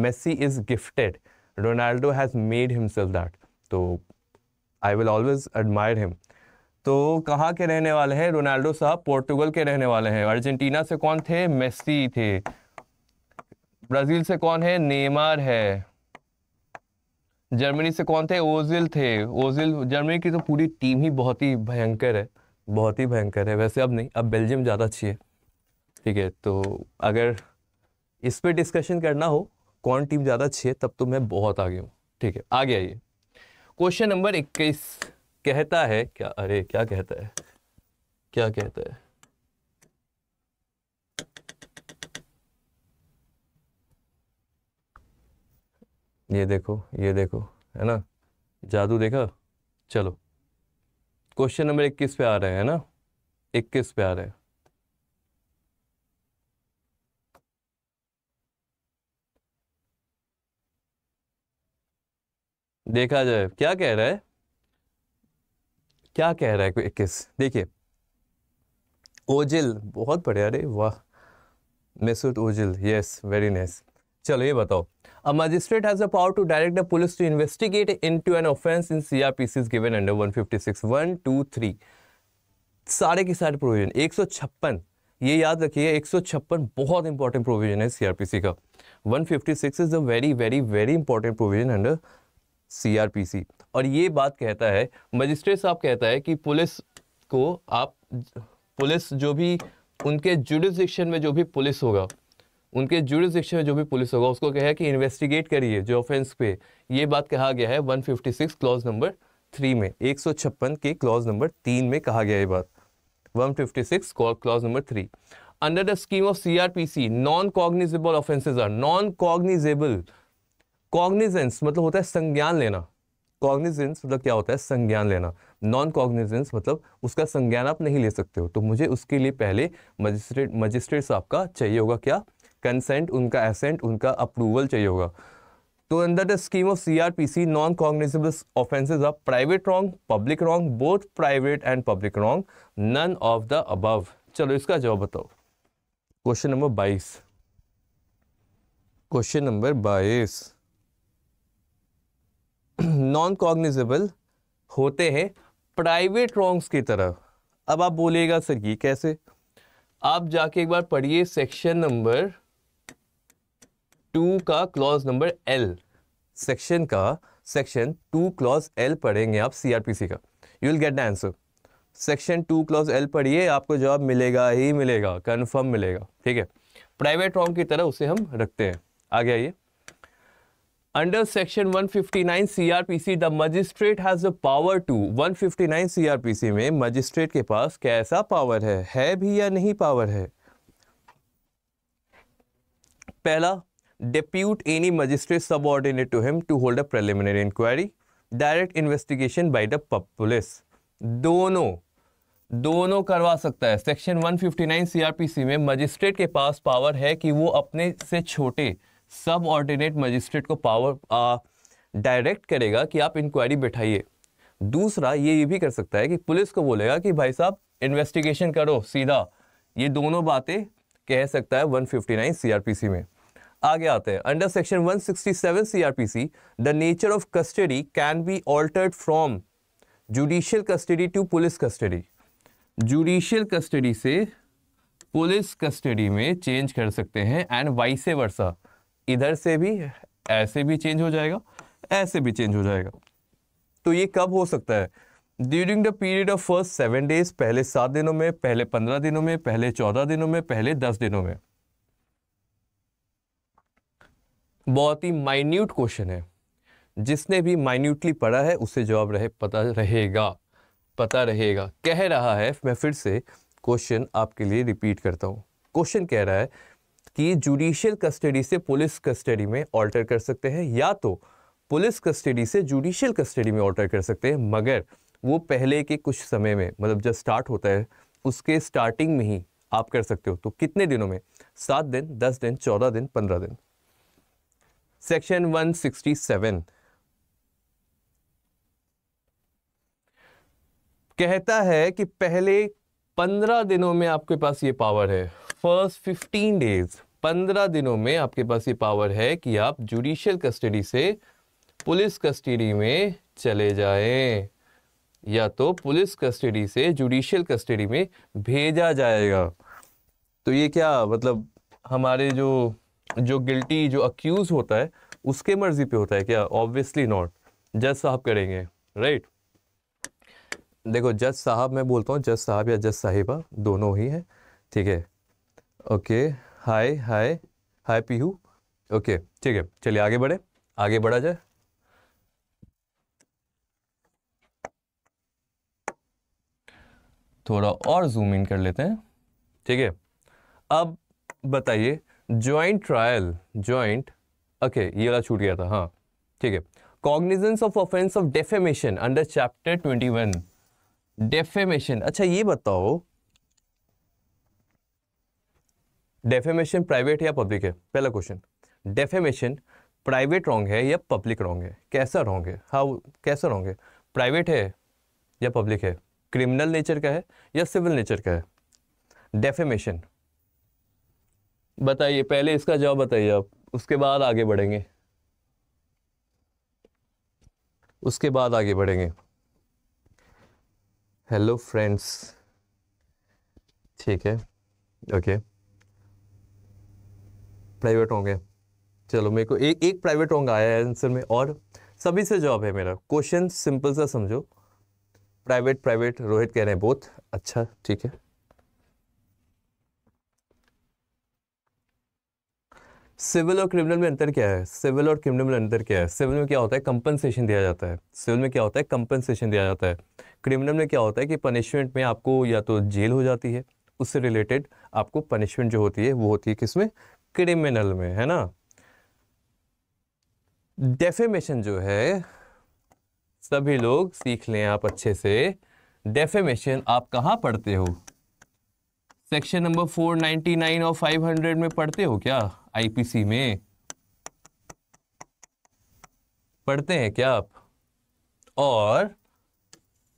Messi is gifted Ronaldo has made himself that तो I will always admire him तो कहाँ के रहने वाले हैं रोनाल्डो साहब पोर्टुगल के रहने वाले हैं अर्जेंटीना से कौन थे मेसी थे ब्राज़ील से कौन है नेमार है जर्मनी से कौन थे ओजिल थे ओजिल जर्मनी की तो पूरी टीम ही बहुत ही भयंकर है बहुत ही भयंकर है वैसे अब नहीं अब बेल्जियम ज़्यादा अच्छी है ठीक है तो अगर इस पर डिस्कशन करना हो कौन टीम ज़्यादा अच्छी है तब तो मैं बहुत आगे हूँ ठीक है आगे आइए क्वेश्चन नंबर इक्कीस कहता है क्या अरे क्या कहता है क्या कहता है ये देखो ये देखो है ना जादू देखा चलो क्वेश्चन नंबर इक्कीस पे आ रहे हैं है ना इक्कीस पे आ रहे हैं देखा जाए क्या कह रहा है क्या कह रहा है इक्कीस देखिए ओजिल बहुत बढ़िया रे वाह Mesut Ozil yes very nice चलो ये बताओ a magistrate has a power to direct the police to investigate into an offence in C R P C's given under one fifty six one two three सारे के सारे provision एक सौ छप्पन ये याद रखिए एक सौ छप्पन बहुत इंपॉर्टेंट प्रोविजन है सी आर पी सी का one fifty six is a very very very important provision under CrPC और ये बात कहता है मजिस्ट्रेट साहब कहता है कि पुलिस को आप पुलिस जो भी उनके जुडिसन में जो भी पुलिस होगा उनके जुडिसन में जो भी पुलिस होगा उसको कहे कि इन्वेस्टिगेट करिए जो ऑफेंस पे ये बात कहा गया है 156 क्लॉज नंबर थ्री में एक के क्लॉज नंबर तीन में कहा गया ये बात 156 clause number three under the scheme of CrPC non cognizable offences are non cognizable cognizance मतलब होता है संज्ञान लेना कॉग्निजेंस मतलब क्या होता है संज्ञान लेना नॉन कॉग्निजेंस मतलब उसका संज्ञान आप नहीं ले सकते हो तो मुझे उसके लिए पहले मजिस्ट्रेट मजिस्ट्रेट साहब का चाहिए होगा क्या कंसेंट उनका एसेंट उनका अप्रूवल चाहिए होगा तो under the scheme of C R P C non cognizable offences of private wrong public wrong both private and public wrong none of the above चलो इसका जवाब बताओ क्वेश्चन नंबर बाईस क्वेश्चन नंबर बाईस नॉन कॉग्निजेबल होते हैं private wrongs की तरह अब आप बोलिएगा सर ये कैसे आप जाके एक बार पढ़िए सेक्शन नंबर टू का क्लॉज नंबर एल सेक्शन का सेक्शन टू क्लॉज एल पढ़ेंगे आप सीआरपीसी का you will get the answer section two clause L पढ़िए आपको जवाब मिलेगा ही मिलेगा कन्फर्म मिलेगा ठीक है प्राइवेट रॉन्ग की तरह उसे हम रखते हैं आगे आइए under section 159 CRPC the magistrate has the power to 159 CRPC में magistrate के पास कैसा power है है भी या नहीं power है पहला depute any magistrate subordinate to him to hold a preliminary inquiry direct investigation by the police दोनों दोनों करवा सकता है सेक्शन 159 सीआरपीसी में मजिस्ट्रेट के पास पावर है कि वो अपने से छोटे सब ऑर्डिनेट मजिस्ट्रेट को पावर डायरेक्ट करेगा कि आप इंक्वायरी बैठाइए दूसरा ये ये भी कर सकता है कि पुलिस को बोलेगा कि भाई साहब इन्वेस्टिगेशन करो सीधा ये दोनों बातें कह सकता है 159 सीआरपीसी में आगे आते हैं under section 167 CrPC the nature of custody can be altered from judicial custody to police custody judicial custody से पुलिस कस्टडी में चेंज कर सकते हैं एंड वाइसे वर्षा इधर से भी ऐसे भी चेंज हो जाएगा ऐसे भी चेंज हो जाएगा तो ये कब हो सकता है during the period of first seven days पहले सात दिनों में पहले पंद्रह दिनों में पहले चौदह दिनों में पहले दस दिनों में बहुत ही माइन्यूट क्वेश्चन है जिसने भी माइन्यूटली पढ़ा है उसे जवाब रहे पता रहेगा पता रहेगा कह रहा है मैं फिर से क्वेश्चन आपके लिए रिपीट करता हूँ क्वेश्चन कह रहा है कि जुडिशियल कस्टडी से पुलिस कस्टडी में ऑल्टर कर सकते हैं या तो पुलिस कस्टडी से जुडिशियल कस्टडी में ऑल्टर कर सकते हैं मगर वो पहले के कुछ समय में मतलब जब स्टार्ट होता है उसके स्टार्टिंग में ही आप कर सकते हो तो कितने दिनों में सात दिन दस दिन चौदह दिन पंद्रह दिन सेक्शन 167 कहता है कि पहले पंद्रह दिनों में आपके पास ये पावर है फर्स्ट फिफ्टीन डेज पंद्रह दिनों में आपके पास ये पावर है कि आप जुडिशियल कस्टडी से पुलिस कस्टडी में चले जाएं या तो पुलिस कस्टडी से जुडिशियल कस्टडी में भेजा जाएगा तो ये क्या मतलब हमारे जो जो गिल्टी जो अक्यूज़ होता है उसके मर्जी पे होता है क्या ऑब्वियसली नॉट जज साहब करेंगे राइट देखो जज साहब मैं बोलता हूँ जज साहब या जज साहिबा दोनों ही हैं ठीक है okay okay. Hi hi hi Pihu okay ठीक है चलिए आगे बढ़े आगे बढ़ा जाए थोड़ा और जूम इन कर लेते हैं ठीक है अब बताइए ज्वाइंट ट्रायल ज्वाइंट ओके ये वाला छूट गया था हाँ ठीक है cognizance of offence of defamation under chapter twenty one defamation अच्छा ये बताओ डेफेमेशन प्राइवेट या पब्लिक है पहला क्वेश्चन डेफेमेशन प्राइवेट रॉन्ग है या पब्लिक रॉन्ग है कैसा रॉन्ग है हाउ कैसा रॉन्ग है प्राइवेट है या पब्लिक है क्रिमिनल नेचर का है या सिविल नेचर का है डेफेमेशन बताइए पहले इसका जवाब बताइए आप उसके बाद आगे बढ़ेंगे उसके बाद आगे बढ़ेंगे हेलो फ्रेंड्स ठीक है ओके okay. प्राइवेट होंगे चलो मेरे को एक एक प्राइवेट होंगे आया है आंसर में और सभी से जवाब है मेरा क्वेश्चन सिंपल सा समझो प्राइवेट प्राइवेट रोहित कह रहे हैं बहुत अच्छा ठीक है सिविल और क्रिमिनल में अंतर क्या है सिविल और क्रिमिनल में अंतर क्या है सिविल में क्या होता है कंपनसेशन दिया जाता है सिविल में क्या होता है कंपनसेशन दिया जाता है क्रिमिनल में क्या होता है कि पनिशमेंट में आपको या तो जेल हो जाती है उससे रिलेटेड आपको पनिशमेंट जो होती है वो होती है किसमें क्रिमिनल में है ना डेफेमेशन जो है सभी लोग सीख लें आप अच्छे से डेफेमेशन आप कहाँ पढ़ते हो सेक्शन नंबर 499 और 500 में पढ़ते हो क्या आईपीसी में पढ़ते हैं क्या आप और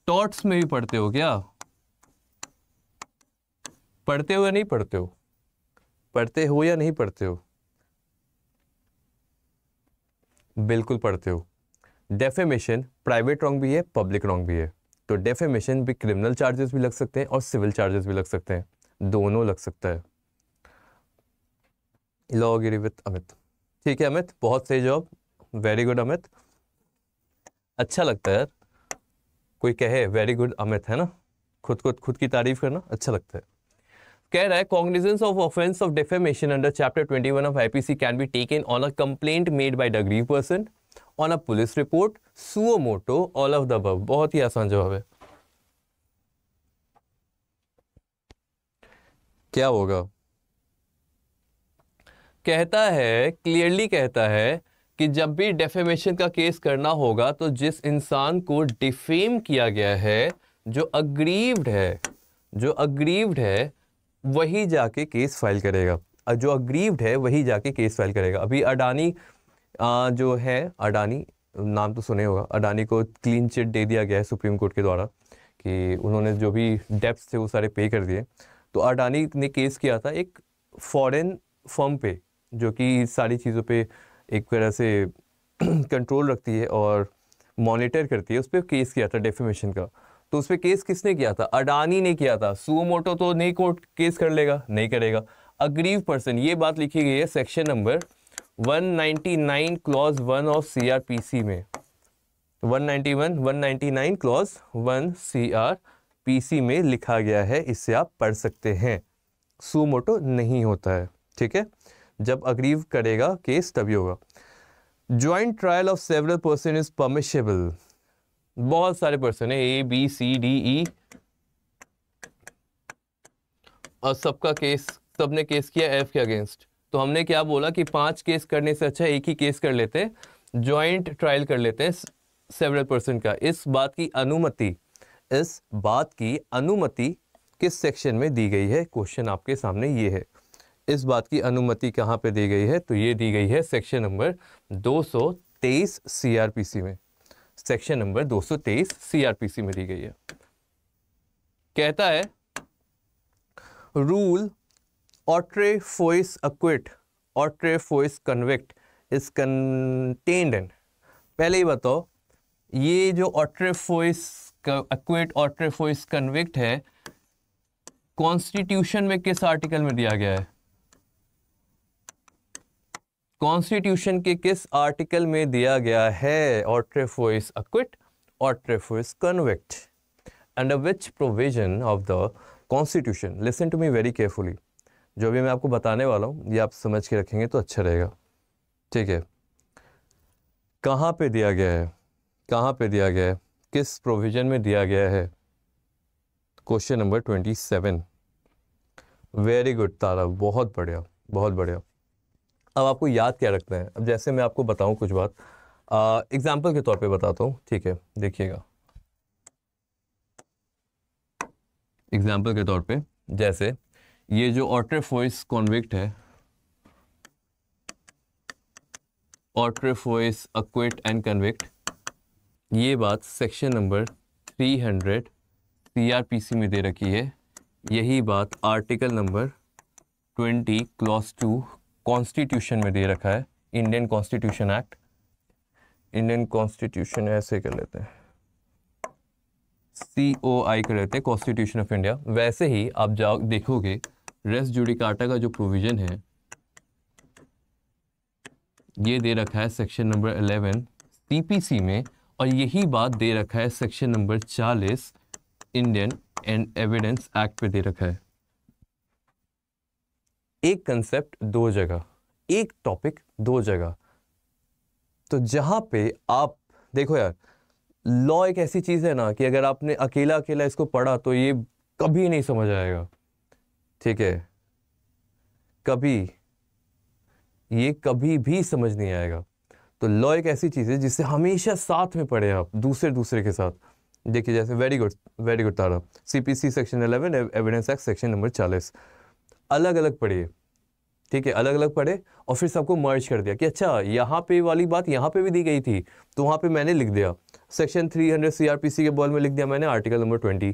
टॉट्स में भी पढ़ते हो क्या पढ़ते हो या नहीं पढ़ते हो पढ़ते हो या नहीं पढ़ते हो बिल्कुल पढ़ते हो डेफेमेशन प्राइवेट रॉन्ग भी है पब्लिक रॉन्ग भी है तो डेफेमेशन भी क्रिमिनल चार्जेस भी लग सकते हैं और सिविल चार्जेस भी लग सकते हैं दोनों लग सकता है लॉ गिरी विथ अमित ठीक है अमित बहुत सही जॉब वेरी गुड अमित अच्छा लगता है यार कोई कहे वेरी गुड अमित है ना खुद को खुद की तारीफ करना अच्छा लगता है कह रहा है cognizance of offence of defamation under chapter 21 of IPC can be taken on a complaint made by डग्री person on a police report suo moto all of the बहुत ही आसान जवाब है क्या होगा कहता है क्लियरली कहता है कि जब भी डेफेमेशन का केस करना होगा तो जिस इंसान को डिफेम किया गया है जो अग्रीव्ड है जो अग्रीव्ड है वही जाके केस फाइल करेगा जो अग्रीव्ड है वही जाके केस फाइल करेगा अभी अडानी जो है अडानी नाम तो सुने होगा अडानी को क्लीन चिट दे दिया गया है सुप्रीम कोर्ट के द्वारा कि उन्होंने जो भी डेप्स थे वो सारे पे कर दिए तो अडानी ने केस किया था एक फॉरेन फर्म पे जो कि सारी चीज़ों पे एक तरह से कंट्रोल रखती है और मॉनिटर करती है उस पर केस किया था डेफिमेशन का तो उस पर केस किसने किया था अडानी ने किया था सुमोटो तो नहीं कोर्ट केस कर लेगा नहीं करेगा अग्रीव पर्सन ये बात लिखी गई है section number 199 clause one of CrPC में 191 199 क्लॉज वन सीआरपीसी में लिखा गया है इससे आप पढ़ सकते हैं सुमोटो नहीं होता है ठीक है जब अग्रीव करेगा केस तभी होगा joint trial of several person is permissible बहुत सारे पर्सन है A B C D E और सबका केस सबने केस किया एफ के अगेंस्ट तो हमने क्या बोला कि पांच केस करने से अच्छा एक ही केस कर लेते ज्वाइंट ट्रायल कर लेते हैं सेवरल पर्सन का इस बात की अनुमति इस बात की अनुमति किस सेक्शन में दी गई है क्वेश्चन आपके सामने ये है इस बात की अनुमति कहाँ पे दी गई है तो ये दी गई है सेक्शन नंबर 223 सीआरपीसी में सेक्शन नंबर 223 सीआरपीसी में दी गई है कहता है rule autrefois acquit autrefois convict is contained in पहले ही बताओ ये जो ऑट्रे autrefois acquit autrefois convict है कॉन्स्टिट्यूशन में किस आर्टिकल में दिया गया है कॉन्स्टिट्यूशन के किस आर्टिकल में दिया गया है autrefois is acquit autrefois is convict and which provision of the constitution listen to me very carefully जो भी मैं आपको बताने वाला हूँ ये आप समझ के रखेंगे तो अच्छा रहेगा ठीक है कहाँ पे दिया गया है कहाँ पे दिया गया है किस प्रोविजन में दिया गया है question number twenty seven very good Tara बहुत बढ़िया बहुत बढ़िया अब आपको याद क्या रखना है अब जैसे मैं आपको बताऊं कुछ बात एग्जाम्पल के तौर पर बताता हूँ ठीक है देखिएगा एग्जाम्पल के तौर पे जैसे ये जो ऑर्ट्रेफोइस कॉन्विक्ट है ऑर्ट्रेफोइस अक्विट एंड कन्विक्ट ये बात सेक्शन नंबर 300 सीआरपीसी में दे रखी है यही बात article number 20 clause two constitution में दे रखा है Indian constitution act Indian constitution ऐसे कर लेते हैं सी ओ आई कर लेते हैं कॉन्स्टिट्यूशन ऑफ इंडिया वैसे ही आप जाओ देखोगे रेस जुडिकाटा का जो प्रोविज़न है ये दे रखा है सेक्शन नंबर अलेवन सी में और यही बात दे रखा है सेक्शन नंबर चालीस इंडियन एंड एविडेंस एक्ट पे दे रखा है एक कंसेप्ट दो जगह एक टॉपिक दो जगह तो जहां पे आप देखो यार लॉ एक ऐसी चीज़ है ना कि अगर आपने अकेला अकेला इसको पढ़ा तो ये कभी नहीं समझ आएगा ठीक है कभी ये कभी भी समझ नहीं आएगा तो लॉ एक ऐसी चीज़ है जिससे हमेशा साथ में पढ़े आप दूसरे दूसरे के साथ देखिए जैसे very good very good Tara C P C section 11 evidence act section number 40 अलग अलग पढ़िए ठीक है अलग अलग पढ़े और फिर सबको मर्ज कर दिया कि अच्छा यहाँ पे वाली बात यहाँ पे भी दी गई थी तो वहाँ पे मैंने लिख दिया सेक्शन 300 हंड्रेड के बॉल में लिख दिया मैंने article number 20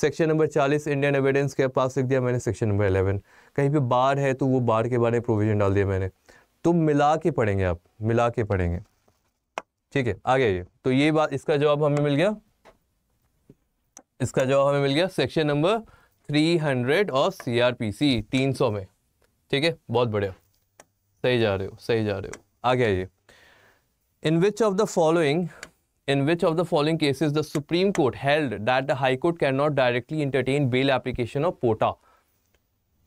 section number 40 Indian evidence के पास लिख दिया मैंने सेक्शन नंबर 11 कहीं पे बार है तो वो बार के बारे में प्रोविजन डाल दिया मैंने तो मिला के पढ़ेंगे आप मिला के पढ़ेंगे ठीक है आ गया ये तो ये बात इसका जवाब हमें मिल गया इसका जवाब हमें मिल गया सेक्शन नंबर थ्री 300 और तीन सौ में ठीक है बहुत बढ़िया सही जा रहे हो सही जा रहे हो आ गया ये in which of the following in which of the following cases the supreme court held that the high court can not directly entertain bail application of POTA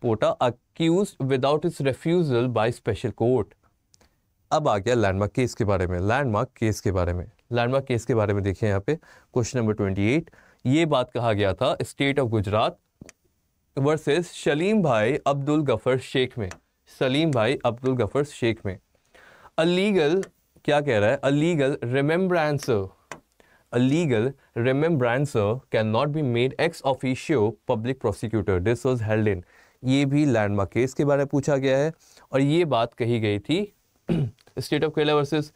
POTA accused without its refusal by special court अब आ गया landmark case के बारे में landmark case के बारे में landmark case के बारे में देखिए यहाँ पे क्वेश्चन नंबर ट्वेंटी एट ये बात कहा गया था state of Gujarat versus Salim bhai Abdul गफ़र Sheikh में सलीम भाई अब्दुल गफ़र शेख में अलीगल क्या कह रहा है a legal remembrancer a legal legal can not be made ex officio public prosecutor this was held in ये भी लैंडमार्क केस के बारे में पूछा गया है और ये बात कही गई थी स्टेट ऑफ केरला वर्सेस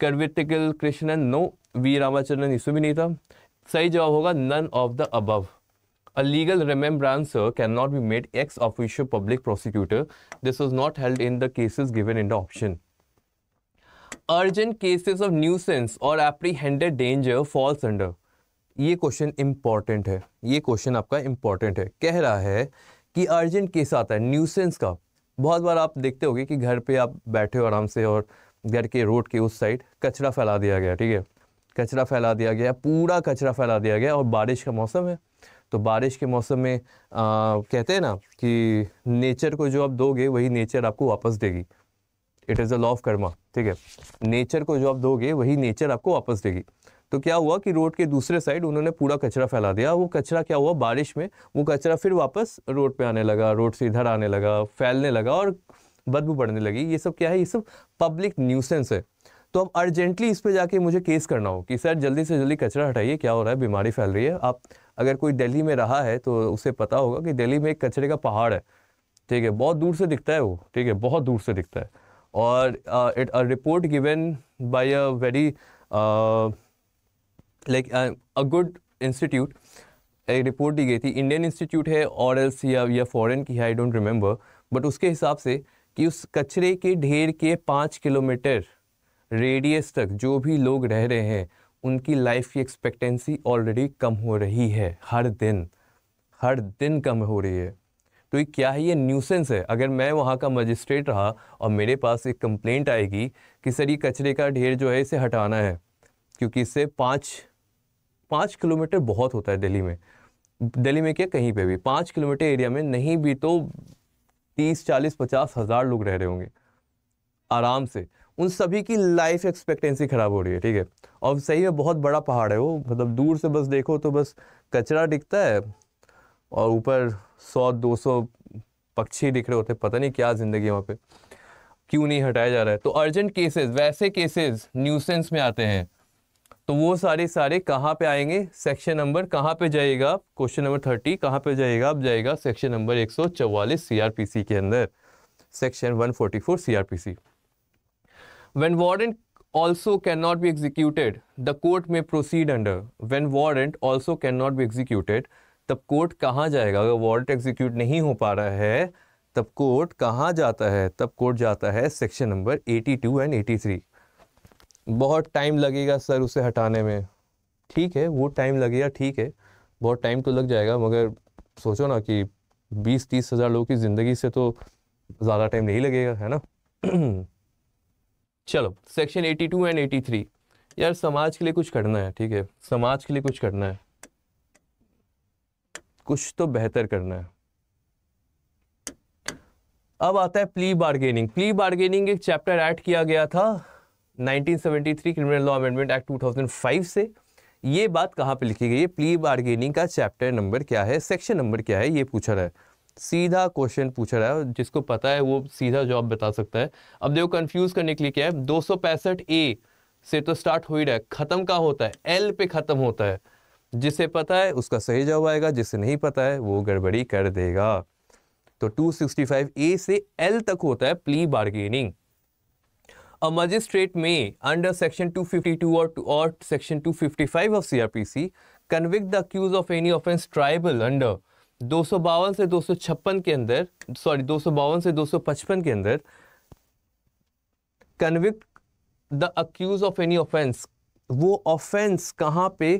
करविटिकल कृष्णन नो वी रामाचंद्रन इसमें भी नहीं था सही जवाब होगा none of the above A legal remembrance cannot be made ex officio public prosecutor. This was not held in the cases given in the option. Urgent cases of nuisance or apprehended danger falls under. ये question important है ये question आपका important है कह रहा है कि urgent case आता है न्यूसेंस का बहुत बार आप देखते होगे कि घर पे आप बैठे हो आराम से और घर के रोड के उस साइड कचरा फैला दिया गया ठीक है कचरा फैला दिया गया पूरा कचरा फैला दिया गया और बारिश का मौसम है तो बारिश के मौसम में आ, कहते हैं ना कि नेचर को जो आप दोगे वही नेचर आपको वापस देगी it is a law of karma ठीक है नेचर को जो आप दोगे वही नेचर आपको वापस देगी तो क्या हुआ कि रोड के दूसरे साइड उन्होंने पूरा कचरा फैला दिया वो कचरा क्या हुआ बारिश में वो कचरा फिर वापस रोड पे आने लगा रोड से इधर आने लगा फैलने लगा और बदबू बढ़ने लगी ये सब क्या है ये सब पब्लिक न्यूसेंस है तो अब अर्जेंटली इस पर जाके मुझे केस करना हो कि सर जल्दी से जल्दी कचरा हटाइए क्या हो रहा है बीमारी फैल रही है आप अगर कोई दिल्ली में रहा है तो उसे पता होगा कि दिल्ली में एक कचरे का पहाड़ है ठीक है बहुत दूर से दिखता है वो ठीक है बहुत दूर से दिखता है और it a report given by a very like a good institute एक रिपोर्ट दी गई थी इंडियन इंस्टीट्यूट है और एल्स या या फॉरेन की है आई डोंट रिमेम्बर बट उसके हिसाब से कि उस कचरे के ढेर के पाँच किलोमीटर रेडियस तक जो भी लोग रह रहे हैं उनकी लाइफ की एक्सपेक्टेंसी ऑलरेडी कम हो रही है हर दिन हर दिन कम हो रही है तो ये क्या है ये न्यूसेंस है अगर मैं वहाँ का मजिस्ट्रेट रहा और मेरे पास एक कंप्लेंट आएगी कि सर ये कचरे का ढेर जो है इसे हटाना है क्योंकि इससे पाँच पाँच किलोमीटर बहुत होता है दिल्ली में दिल्ली में क्या कहीं पे भी पाँच किलोमीटर एरिया में नहीं भी तो तीस चालीस पचास हज़ार लोग रह रहे होंगे आराम से उन सभी की लाइफ एक्सपेक्टेंसी ख़राब हो रही है ठीक है और सही में बहुत बड़ा पहाड़ है वो मतलब दूर से बस देखो तो बस कचरा दिखता है और ऊपर सौ दो सौ पक्षी दिख रहे होते पता नहीं क्या ज़िंदगी वहाँ पे क्यों नहीं हटाया जा रहा है तो अर्जेंट केसेस वैसे केसेस न्यूसेंस में आते हैं तो वो सारे सारे कहाँ पे आएंगे सेक्शन नंबर कहाँ पे जाएगा क्वेश्चन नंबर थर्टी कहाँ पे जाएगा अब जाएगा सेक्शन नंबर एक सौ चौवालीस सी के अंदर section one forty four C When warrant also cannot be executed, the court may proceed under. When warrant also cannot be executed, तब कोर्ट कहाँ जाएगा अगर वारंट एग्जीक्यूट नहीं हो पा रहा है तब कोर्ट कहाँ जाता है तब कोर्ट जाता है सेक्शन नंबर 82 एंड 83 बहुत टाइम लगेगा सर उसे हटाने में ठीक है वो टाइम लगेगा ठीक है बहुत टाइम तो लग जाएगा मगर सोचो ना कि बीस तीस हज़ार लोगों की ज़िंदगी से तो ज़्यादा टाइम नहीं लगेगा है ना चलो सेक्शन 82 एंड 83 यार समाज के लिए कुछ करना है ठीक है समाज के लिए कुछ करना है कुछ तो बेहतर करना है अब आता है प्ली बार्गेनिंग प्ली बार्गेनिंग एक चैप्टर ऐड किया गया था 1973 क्रिमिनल लॉ अमेंडमेंट एक्ट 2005 से ये बात कहाँ पे लिखी गई है प्ली बार्गेनिंग का चैप्टर नंबर क्या है सेक्शन नंबर क्या है ये पूछा रहा है सीधा क्वेश्चन पूछ रहा है जिसको पता है वो सीधा जॉब बता सकता है अब देखो कंफ्यूज करने के लिए क्या है दो ए से तो स्टार्ट हो ही रहा है खत्म का होता है एल पे खत्म होता है जिसे पता है उसका सही जवाब आएगा जिसे नहीं पता है वो गड़बड़ी कर देगा तो 265 ए से एल तक होता है प्ली बार्गेनिंग अ मजिस्ट्रेट में अंडर सेक्शन 252 और और section 255 of CrPC convict the accused of any offence triable under दो से दो के अंदर सॉरी दो से दो के अंदर convict the accused of any offence वो ऑफेंस कहाँ पे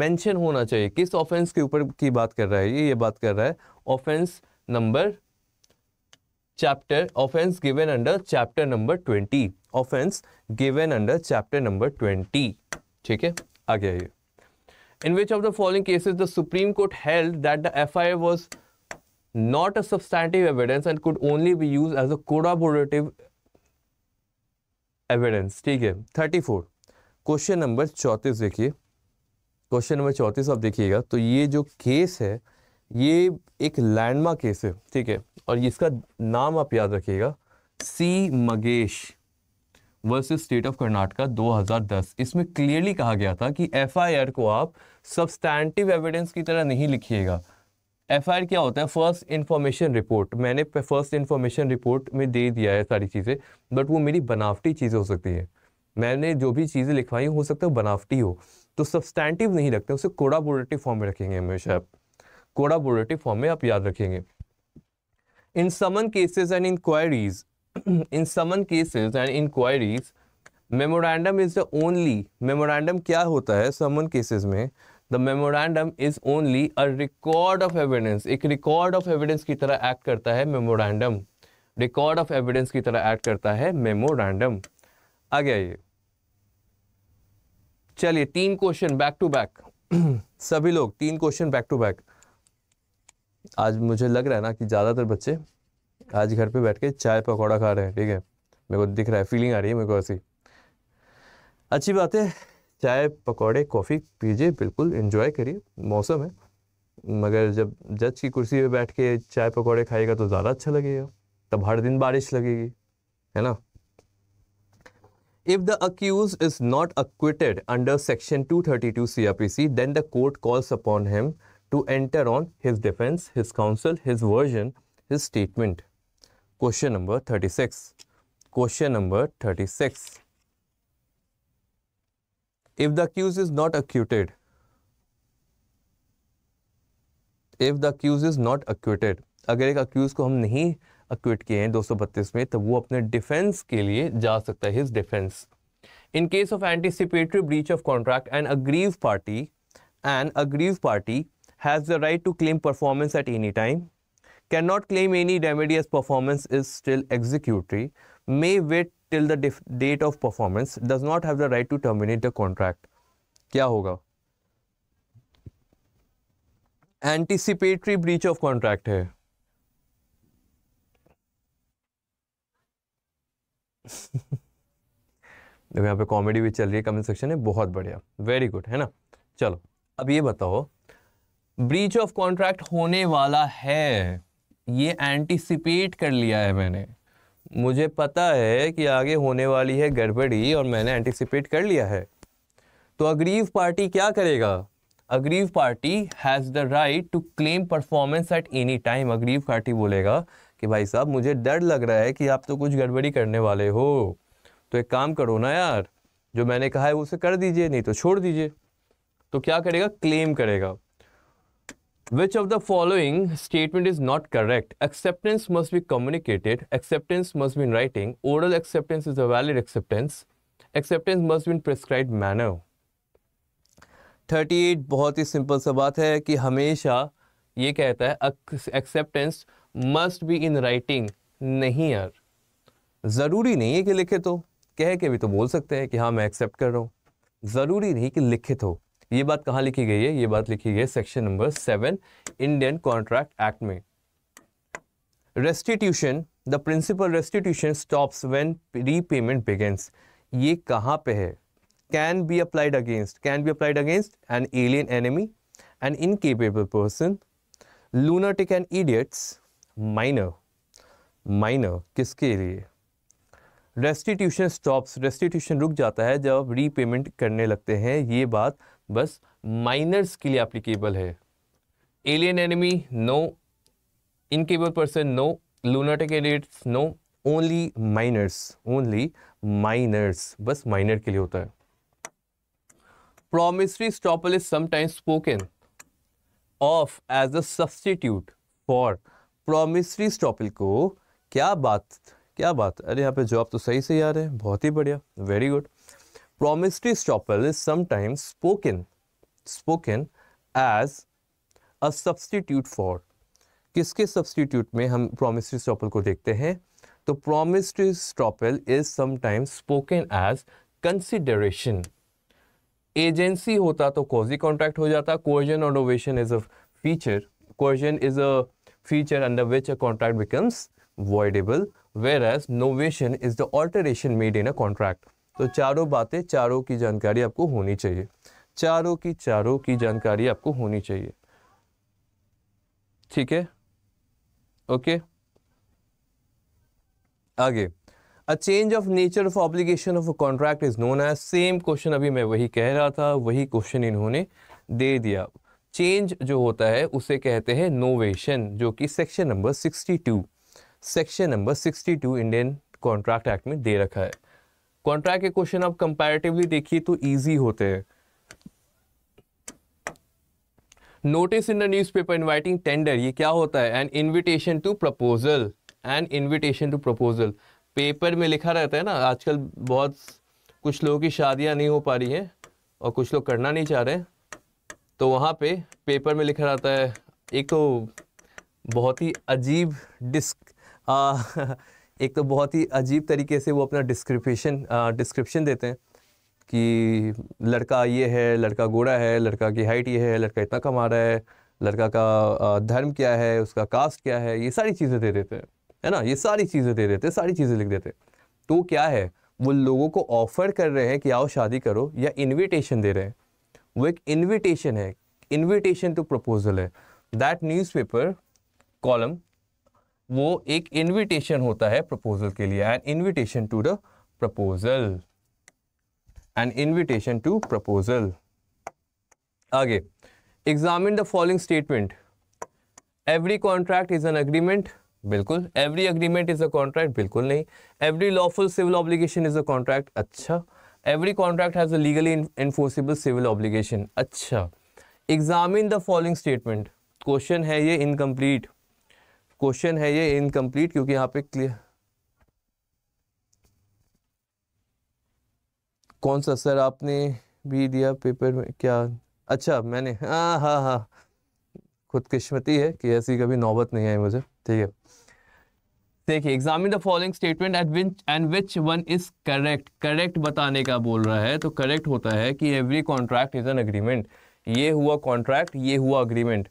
मेंशन होना चाहिए किस ऑफेंस के ऊपर की बात कर रहा है ये ये बात कर रहा है offence number chapter offence given under chapter number twenty offence given under chapter number twenty ठीक है आगे आइए In which of the following cases the Supreme Court held that the FIR was not a substantive evidence and could only be used as a corroborative evidence ठीक है thirty four question number चौंतीस देखिए question number चौंतीस आप देखिएगा तो ये जो केस है ये एक लैंडमार्क केस है ठीक है और इसका नाम आप याद रखिएगा C Magesh versus state of Karnataka 2010 इसमें क्लियरली कहा गया था कि एफआईआर को आप सब्सटैंटिव एविडेंस की तरह नहीं लिखिएगा एफ क्या होता है फर्स्ट इन्फॉर्मेशन रिपोर्ट मैंने फर्स्ट इन्फॉर्मेशन रिपोर्ट में दे दिया है सारी चीज़ें बट वो मेरी बनावटी चीजें हो सकती है मैंने जो भी चीज़ें लिखवाई हो सकता है बनावटी हो तो सब्सटैंटिव नहीं रखते उसे कोडाबोरेटिव फॉर्म में रखेंगे हमेशा आप कोडाबोरेटिव फॉर्म में आप याद रखेंगे in summon cases and inquiries in summon cases and inquiries memorandum is the only memorandum क्या होता है समन cases में the memorandum is only a record of evidence एक रिकॉर्ड ऑफ एविडेंस की तरह एक्ट करता है मेमोरेंडम रिकॉर्ड ऑफ एविडेंस की तरह एक्ट करता है मेमोरेंडम आ गया ये चलिए तीन क्वेश्चन बैक टू बैक सभी लोग तीन क्वेश्चन बैक टू बैक आज मुझे लग रहा है ना कि ज़्यादातर बच्चे आज घर पे बैठ के चाय पकौड़ा खा रहे हैं ठीक है मेरे को दिख रहा है फीलिंग आ रही है मेरे को ऐसी अच्छी बात है चाय पकौड़े कॉफ़ी पीजिए बिल्कुल इन्जॉय करिए मौसम है मगर जब जज की कुर्सी पे बैठ के चाय पकौड़े खाएगा तो ज़्यादा अच्छा लगेगा तब हर दिन बारिश लगेगी है ना if the acquitted under section two thirty two C R P C then the court calls upon him to enter on his defence his counsel his version his statement question number thirty six question number thirty six if the accused is not acquitted if the accused is not acquitted अगर एक accused को हम नहीं अक्विट किए हैं 232 में तो वो अपने डिफेंस के लिए जा सकता है his defence in case of anticipatory breach of contract and aggrieved party and aggrieved party has the right to claim performance at any time cannot claim any remedy as performance is still executory, may wait till the date of performance, does not have the right to terminate the contract. क्या होगा anticipatory breach of contract है देखो यहाँ पे comedy भी चल रही है कमेंट सेक्शन में बहुत बढ़िया वेरी गुड है ना चलो अब ये बताओ ब्रीच ऑफ कॉन्ट्रैक्ट होने वाला है ये एंटिसिपेट कर लिया है मैंने मुझे पता है कि आगे होने वाली है गड़बड़ी और मैंने एंटिसिपेट कर लिया है तो अग्रीव पार्टी क्या करेगा aggrieved party has the right to claim performance at any time aggrieved party बोलेगा कि भाई साहब मुझे डर लग रहा है कि आप तो कुछ गड़बड़ी करने वाले हो तो एक काम करो ना यार जो मैंने कहा है उसे कर दीजिए नहीं तो छोड़ दीजिए तो क्या करेगा क्लेम करेगा Which of the following statement is not correct? Acceptance must be communicated. Acceptance must be in writing. Oral acceptance is a valid acceptance. Acceptance must be in prescribed manner. 38 बहुत ही सिंपल सा बात है कि हमेशा ये कहता है acceptance must be in writing नहीं यार ज़रूरी नहीं है कि लिखे तो कह के भी तो बोल सकते हैं कि हाँ मैं एक्सेप्ट कर रहा हूँ ज़रूरी नहीं कि लिखे तो ये बात कहाँ लिखी गई है ये बात लिखी गई है section number seven Indian contract act में restitution the principle restitution stops when repayment begins ये कहाँ पे है can be applied against can be applied against an alien enemy an incapable person lunatic and idiots minor minor किसके लिए restitution stops restitution रुक जाता है जब रीपेमेंट करने लगते हैं ये बात बस माइनर्स के लिए एप्लीकेबल है alien enemy no incapable person no lunatic idiots no only minors only minors बस माइनर के लिए होता है promissory estoppel is sometimes spoken of as a substitute for promissory estoppel को क्या बात क्या बात अरे यहाँ पे जॉब तो सही से रहे है बहुत ही बढ़िया very good promissory estoppel is sometimes spoken spoken as a substitute for किसके सब्सटीट्यूट में हम प्रोमिस्ट्री स्टॉपल को देखते हैं तो promissory estoppel is sometimes spoken as consideration agency होता तो कॉजी कॉन्ट्रैक्ट हो जाता कोर्जन और novation is a feature coercion is a feature under which a contract becomes voidable whereas novation is the alteration made in a contract तो चारों बातें चारों की जानकारी आपको होनी चाहिए चारों की चारों की जानकारी आपको होनी चाहिए ठीक है ओके आगे a change of nature of obligation of a contract is known as same question अभी मैं वही कह रहा था वही क्वेश्चन इन्होंने दे दिया चेंज जो होता है उसे कहते हैं नोवेशन जो कि section number 62 section number 62 Indian contract act में दे रखा है कॉन्ट्रैक्ट के क्वेश्चन आप कंपैरेटिवली देखिए तो इजी होते हैं notice in the newspaper inviting tender ये क्या होता है and invitation to proposal and invitation to proposal paper में लिखा रहता है ना आजकल बहुत कुछ लोगों की शादियां नहीं हो पा रही हैं और कुछ लोग करना नहीं चाह रहे तो वहाँ पे पेपर में लिखा रहता है एक तो बहुत ही अजीब डिस्क आ, एक तो बहुत ही अजीब तरीके से वो अपना डिस्क्रिप्शन डिस्क्रिप्शन देते हैं कि लड़का ये है लड़का गोरा है लड़का की हाइट ये है लड़का इतना कमा रहा है लड़का का धर्म क्या है उसका कास्ट क्या है ये सारी चीज़ें दे देते हैं है ना ये सारी चीज़ें दे देते हैं सारी चीज़ें लिख देते हैं तो क्या है वो लोगों को ऑफ़र कर रहे हैं कि आओ शादी करो या इन्विटेशन दे रहे हैं वो एक इन्विटेशन है इन्विटेशन टू प्रपोजल है दैट न्यूज़पेपर कॉलम वो एक इनविटेशन होता है प्रपोजल के लिए an invitation to the proposal an invitation to proposal आगे examine the following statement every contract is an agreement बिल्कुल every agreement is a contract बिल्कुल नहीं every lawful civil obligation is a contract अच्छा every contract has a legally enforceable civil obligation अच्छा examine the following statement question है ये incomplete question है ये incomplete क्योंकि यहाँ पे क्लियर कौन सा सर आपने भी दिया पेपर में क्या अच्छा मैंने हाँ हाँ हाँ खुदकिस्मती है कि ऐसी कभी नौबत नहीं आई मुझे ठीक है देखिए examine the following statement at which and which one is correct correct बताने का बोल रहा है तो करेक्ट होता है कि every contract is an agreement ये हुआ कॉन्ट्रैक्ट ये हुआ अग्रीमेंट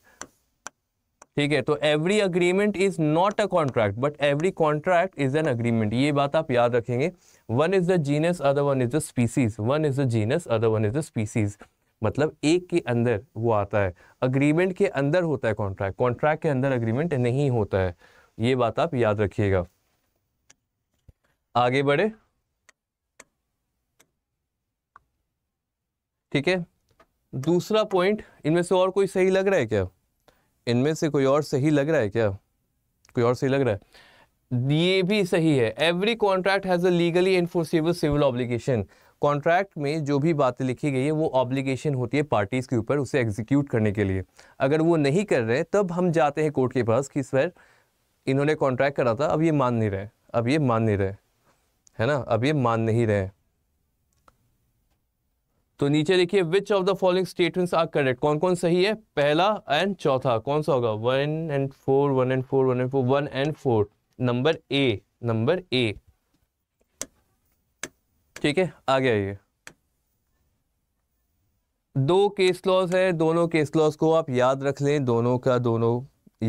ठीक है तो every agreement is not a contract but every contract is an agreement ये बात आप याद रखेंगे one is the genus other one is the species one is the genus other one is the species मतलब एक के अंदर वो आता है अग्रीमेंट के अंदर होता है कॉन्ट्रैक्ट कॉन्ट्रैक्ट के अंदर अग्रीमेंट नहीं होता है ये बात आप याद रखिएगा आगे बढ़े ठीक है दूसरा पॉइंट इनमें से और कोई सही लग रहा है क्या इनमें से कोई और सही लग रहा है क्या कोई और सही लग रहा है ये भी सही है every contract has a legally enforceable civil obligation contract में जो भी बातें लिखी गई है वो ऑब्लिगेशन होती है पार्टीज़ के ऊपर उसे एग्जीक्यूट करने के लिए अगर वो नहीं कर रहे तब हम जाते हैं कोर्ट के पास कि सर इन्होंने कॉन्ट्रैक्ट करा था अब ये मान नहीं रहे अब ये मान नहीं रहे है ना अब ये मान नहीं रहे तो नीचे देखिए which of the following statements are correct कौन कौन सही है पहला एंड चौथा कौन सा होगा one and four one and four one and four one and four number A number A ठीक है आगे आइए दो केस लॉस है दोनों केस लॉस को आप याद रख लें दोनों का दोनों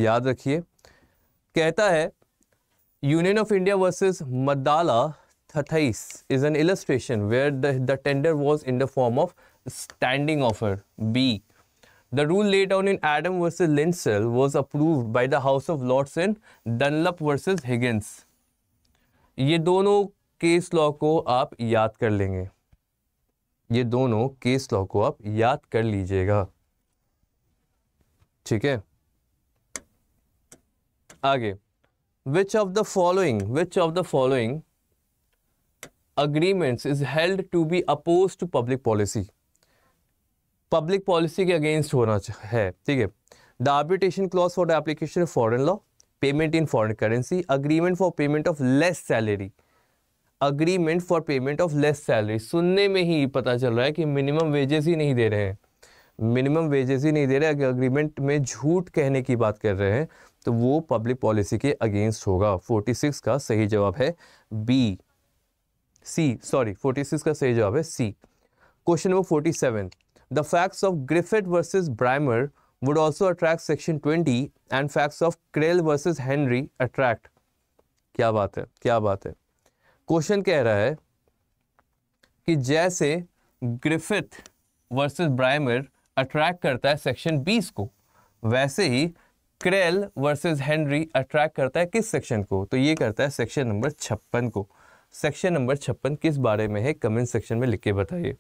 याद रखिए कहता है union of India versus Madala Thathais is an illustration where the, the tender was in the form of standing offer. B. The rule laid down in Adam versus Linsell was approved by the House of Lords in Dunlop versus Higgins. ye dono case law ko aap yaad kar lenge ye dono case law ko aap yaad kar lijiyega theek hai aage which of the following which of the following agreements is held to be opposed to public policy public policy के against होना है ठीक है the arbitration clause for the application of foreign law payment in foreign currency agreement for payment of less salary agreement for payment of less salary सुनने में ही पता चल रहा है कि minimum wages ही नहीं दे रहे हैं मिनिमम वेजेस ही नहीं दे रहे अग्रीमेंट में झूठ कहने की बात कर रहे हैं तो वो पब्लिक पॉलिसी के अगेंस्ट होगा 46 का सही जवाब है B C sorry forty six का सही जवाब है C question number forty seven the facts of Griffith versus Brimer would also attract section twenty and facts of Krell versus Henry attract क्या बात है क्या बात है क्वेश्चन कह रहा है कि जैसे ग्रिफिथ वर्सेस ब्राइमर अट्रैक्ट करता है सेक्शन बीस को वैसे ही क्रेल वर्सेस हेनरी अट्रैक्ट करता है किस सेक्शन को तो ये करता है सेक्शन नंबर छप्पन को सेक्शन नंबर छप्पन किस बारे में है कमेंट सेक्शन में लिख के बताइए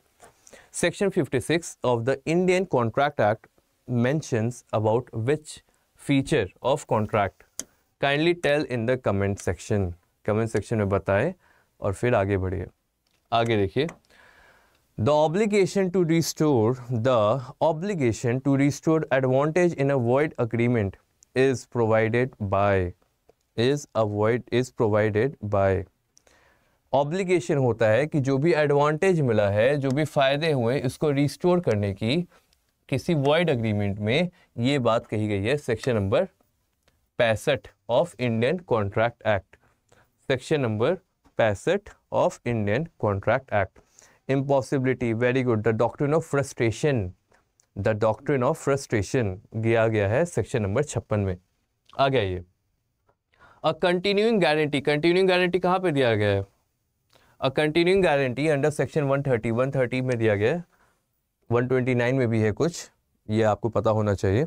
section 56 of the Indian contract act मैं about which feature of contract kindly tell in the comment section comment section में बताएं और फिर आगे बढ़िए आगे देखिए the obligation to restore the obligation to restore advantage in a void agreement is provided by is avoid is provided by obligation होता है कि जो भी एडवांटेज मिला है जो भी फ़ायदे हुए इसको रिस्टोर करने की किसी वर्ड अग्रीमेंट में ये बात कही गई है सेक्शन नंबर पैंसठ of Indian contract act section number पैंसठ of Indian contract act impossibility very good the doctrine of frustration the doctrine of frustration दिया गया है सेक्शन नंबर छप्पन में आ गया ये a continuing guarantee continuing guarantee कहाँ पे दिया गया है a continuing guarantee under section 130 130 में दिया गया है 129 में भी है कुछ ये आपको पता होना चाहिए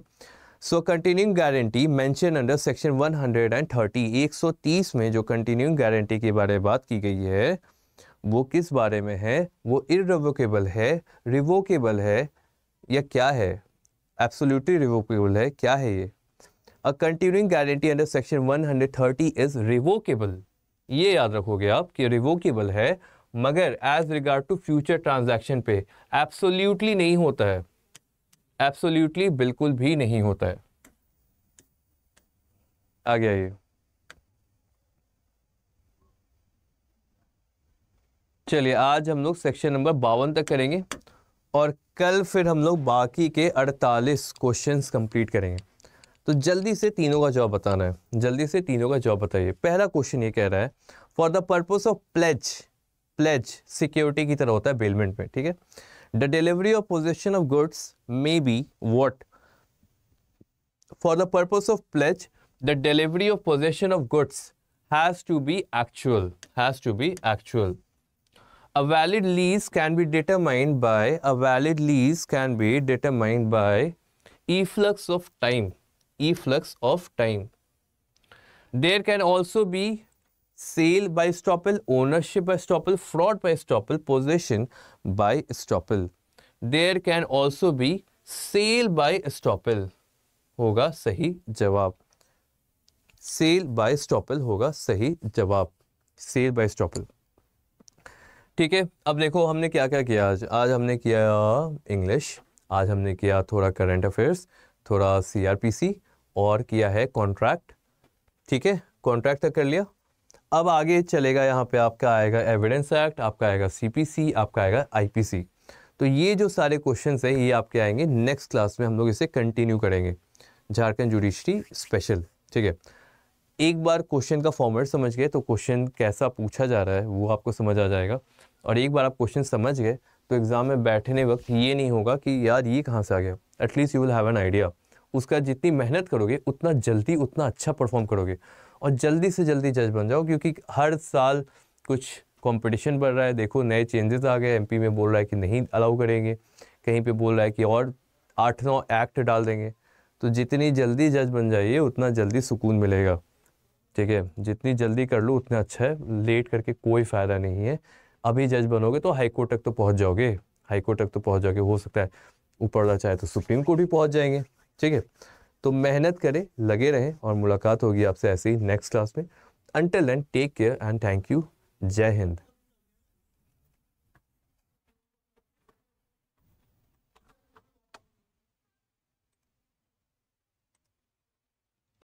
so continuing guarantee mention under section 130 130 में जो कंटिन्यूइंग गारंटी के बारे में बात की गई है वो किस बारे में है वो इरिवोकेबल है रिवोकेबल है या क्या है एब्सोल्युटली रिवोकेबल है क्या है ये a continuing guarantee under section 130 is revocable ये याद रखोगे आप कि रिवोकेबल है मगर as regard to future transaction पे एब्सोल्यूटली नहीं होता है एब्सोल्यूटली बिल्कुल भी नहीं होता है आ गया ये चलिए आज हम लोग सेक्शन नंबर बावन तक करेंगे और कल फिर हम लोग बाकी के 48 क्वेश्चंस कंप्लीट करेंगे तो जल्दी से तीनों का जवाब बताना है जल्दी से तीनों का जवाब बताइए पहला क्वेश्चन ये कह रहा है for the purpose of pledge pledge security की तरह होता है बेलमेंट में ठीक है the delivery of possession of goods may be what for the purpose of pledge the delivery of possession of goods has to be actual has to be actual a valid lease can be determined by a valid lease can be determined by efflux of time efflux of time. There can also be sale by estoppel, ownership by estoppel, fraud by estoppel, possession by estoppel. There can also be sale by estoppel. hoga sahi jawab sale by estoppel hoga sahi jawab sale by estoppel ठीक है अब देखो हमने क्या क्या किया आज आज हमने किया इंग्लिश आज हमने किया थोड़ा करंट अफेयर्स थोड़ा सीआरपीसी और किया है कॉन्ट्रैक्ट ठीक है कॉन्ट्रैक्ट तक कर लिया अब आगे चलेगा यहाँ पे आपका आएगा एविडेंस एक्ट आपका आएगा सीपीसी आपका आएगा आईपीसी तो ये जो सारे क्वेश्चन हैं ये आपके आएंगे नेक्स्ट क्लास में हम लोग इसे कंटिन्यू करेंगे झारखंड जुडिशरी स्पेशल ठीक है एक बार क्वेश्चन का फॉर्मेट समझ गए तो क्वेश्चन कैसा पूछा जा रहा है वो आपको समझ आ जाएगा और एक बार आप क्वेश्चन समझ गए तो एग्ज़ाम में बैठने वक्त ये नहीं होगा कि यार ये कहाँ से आ गया at least you will have an idea उसका जितनी मेहनत करोगे उतना जल्दी उतना अच्छा परफॉर्म करोगे और जल्दी से जल्दी जज बन जाओ क्योंकि हर साल कुछ कंपटीशन बढ़ रहा है देखो नए चेंजेस आ गए एमपी में बोल रहा है कि नहीं अलाउ करेंगे कहीं पे बोल रहा है कि और आठ नौ एक्ट डाल देंगे तो जितनी जल्दी जज बन जाइए उतना जल्दी सुकून मिलेगा ठीक है जितनी जल्दी कर लो उतना अच्छा है लेट करके कोई फ़ायदा नहीं है अभी जज बनोगे तो हाई कोर्ट तक तो पहुँच जाओगे हाई कोर्ट तक तो पहुँच जाओगे हो सकता है ऊपर चाहे तो सुप्रीम कोर्ट भी पहुँच जाएंगे ठीक है तो मेहनत करें लगे रहें और मुलाकात होगी आपसे ऐसे ही नेक्स्ट क्लास में until then take care and thank you जय हिंद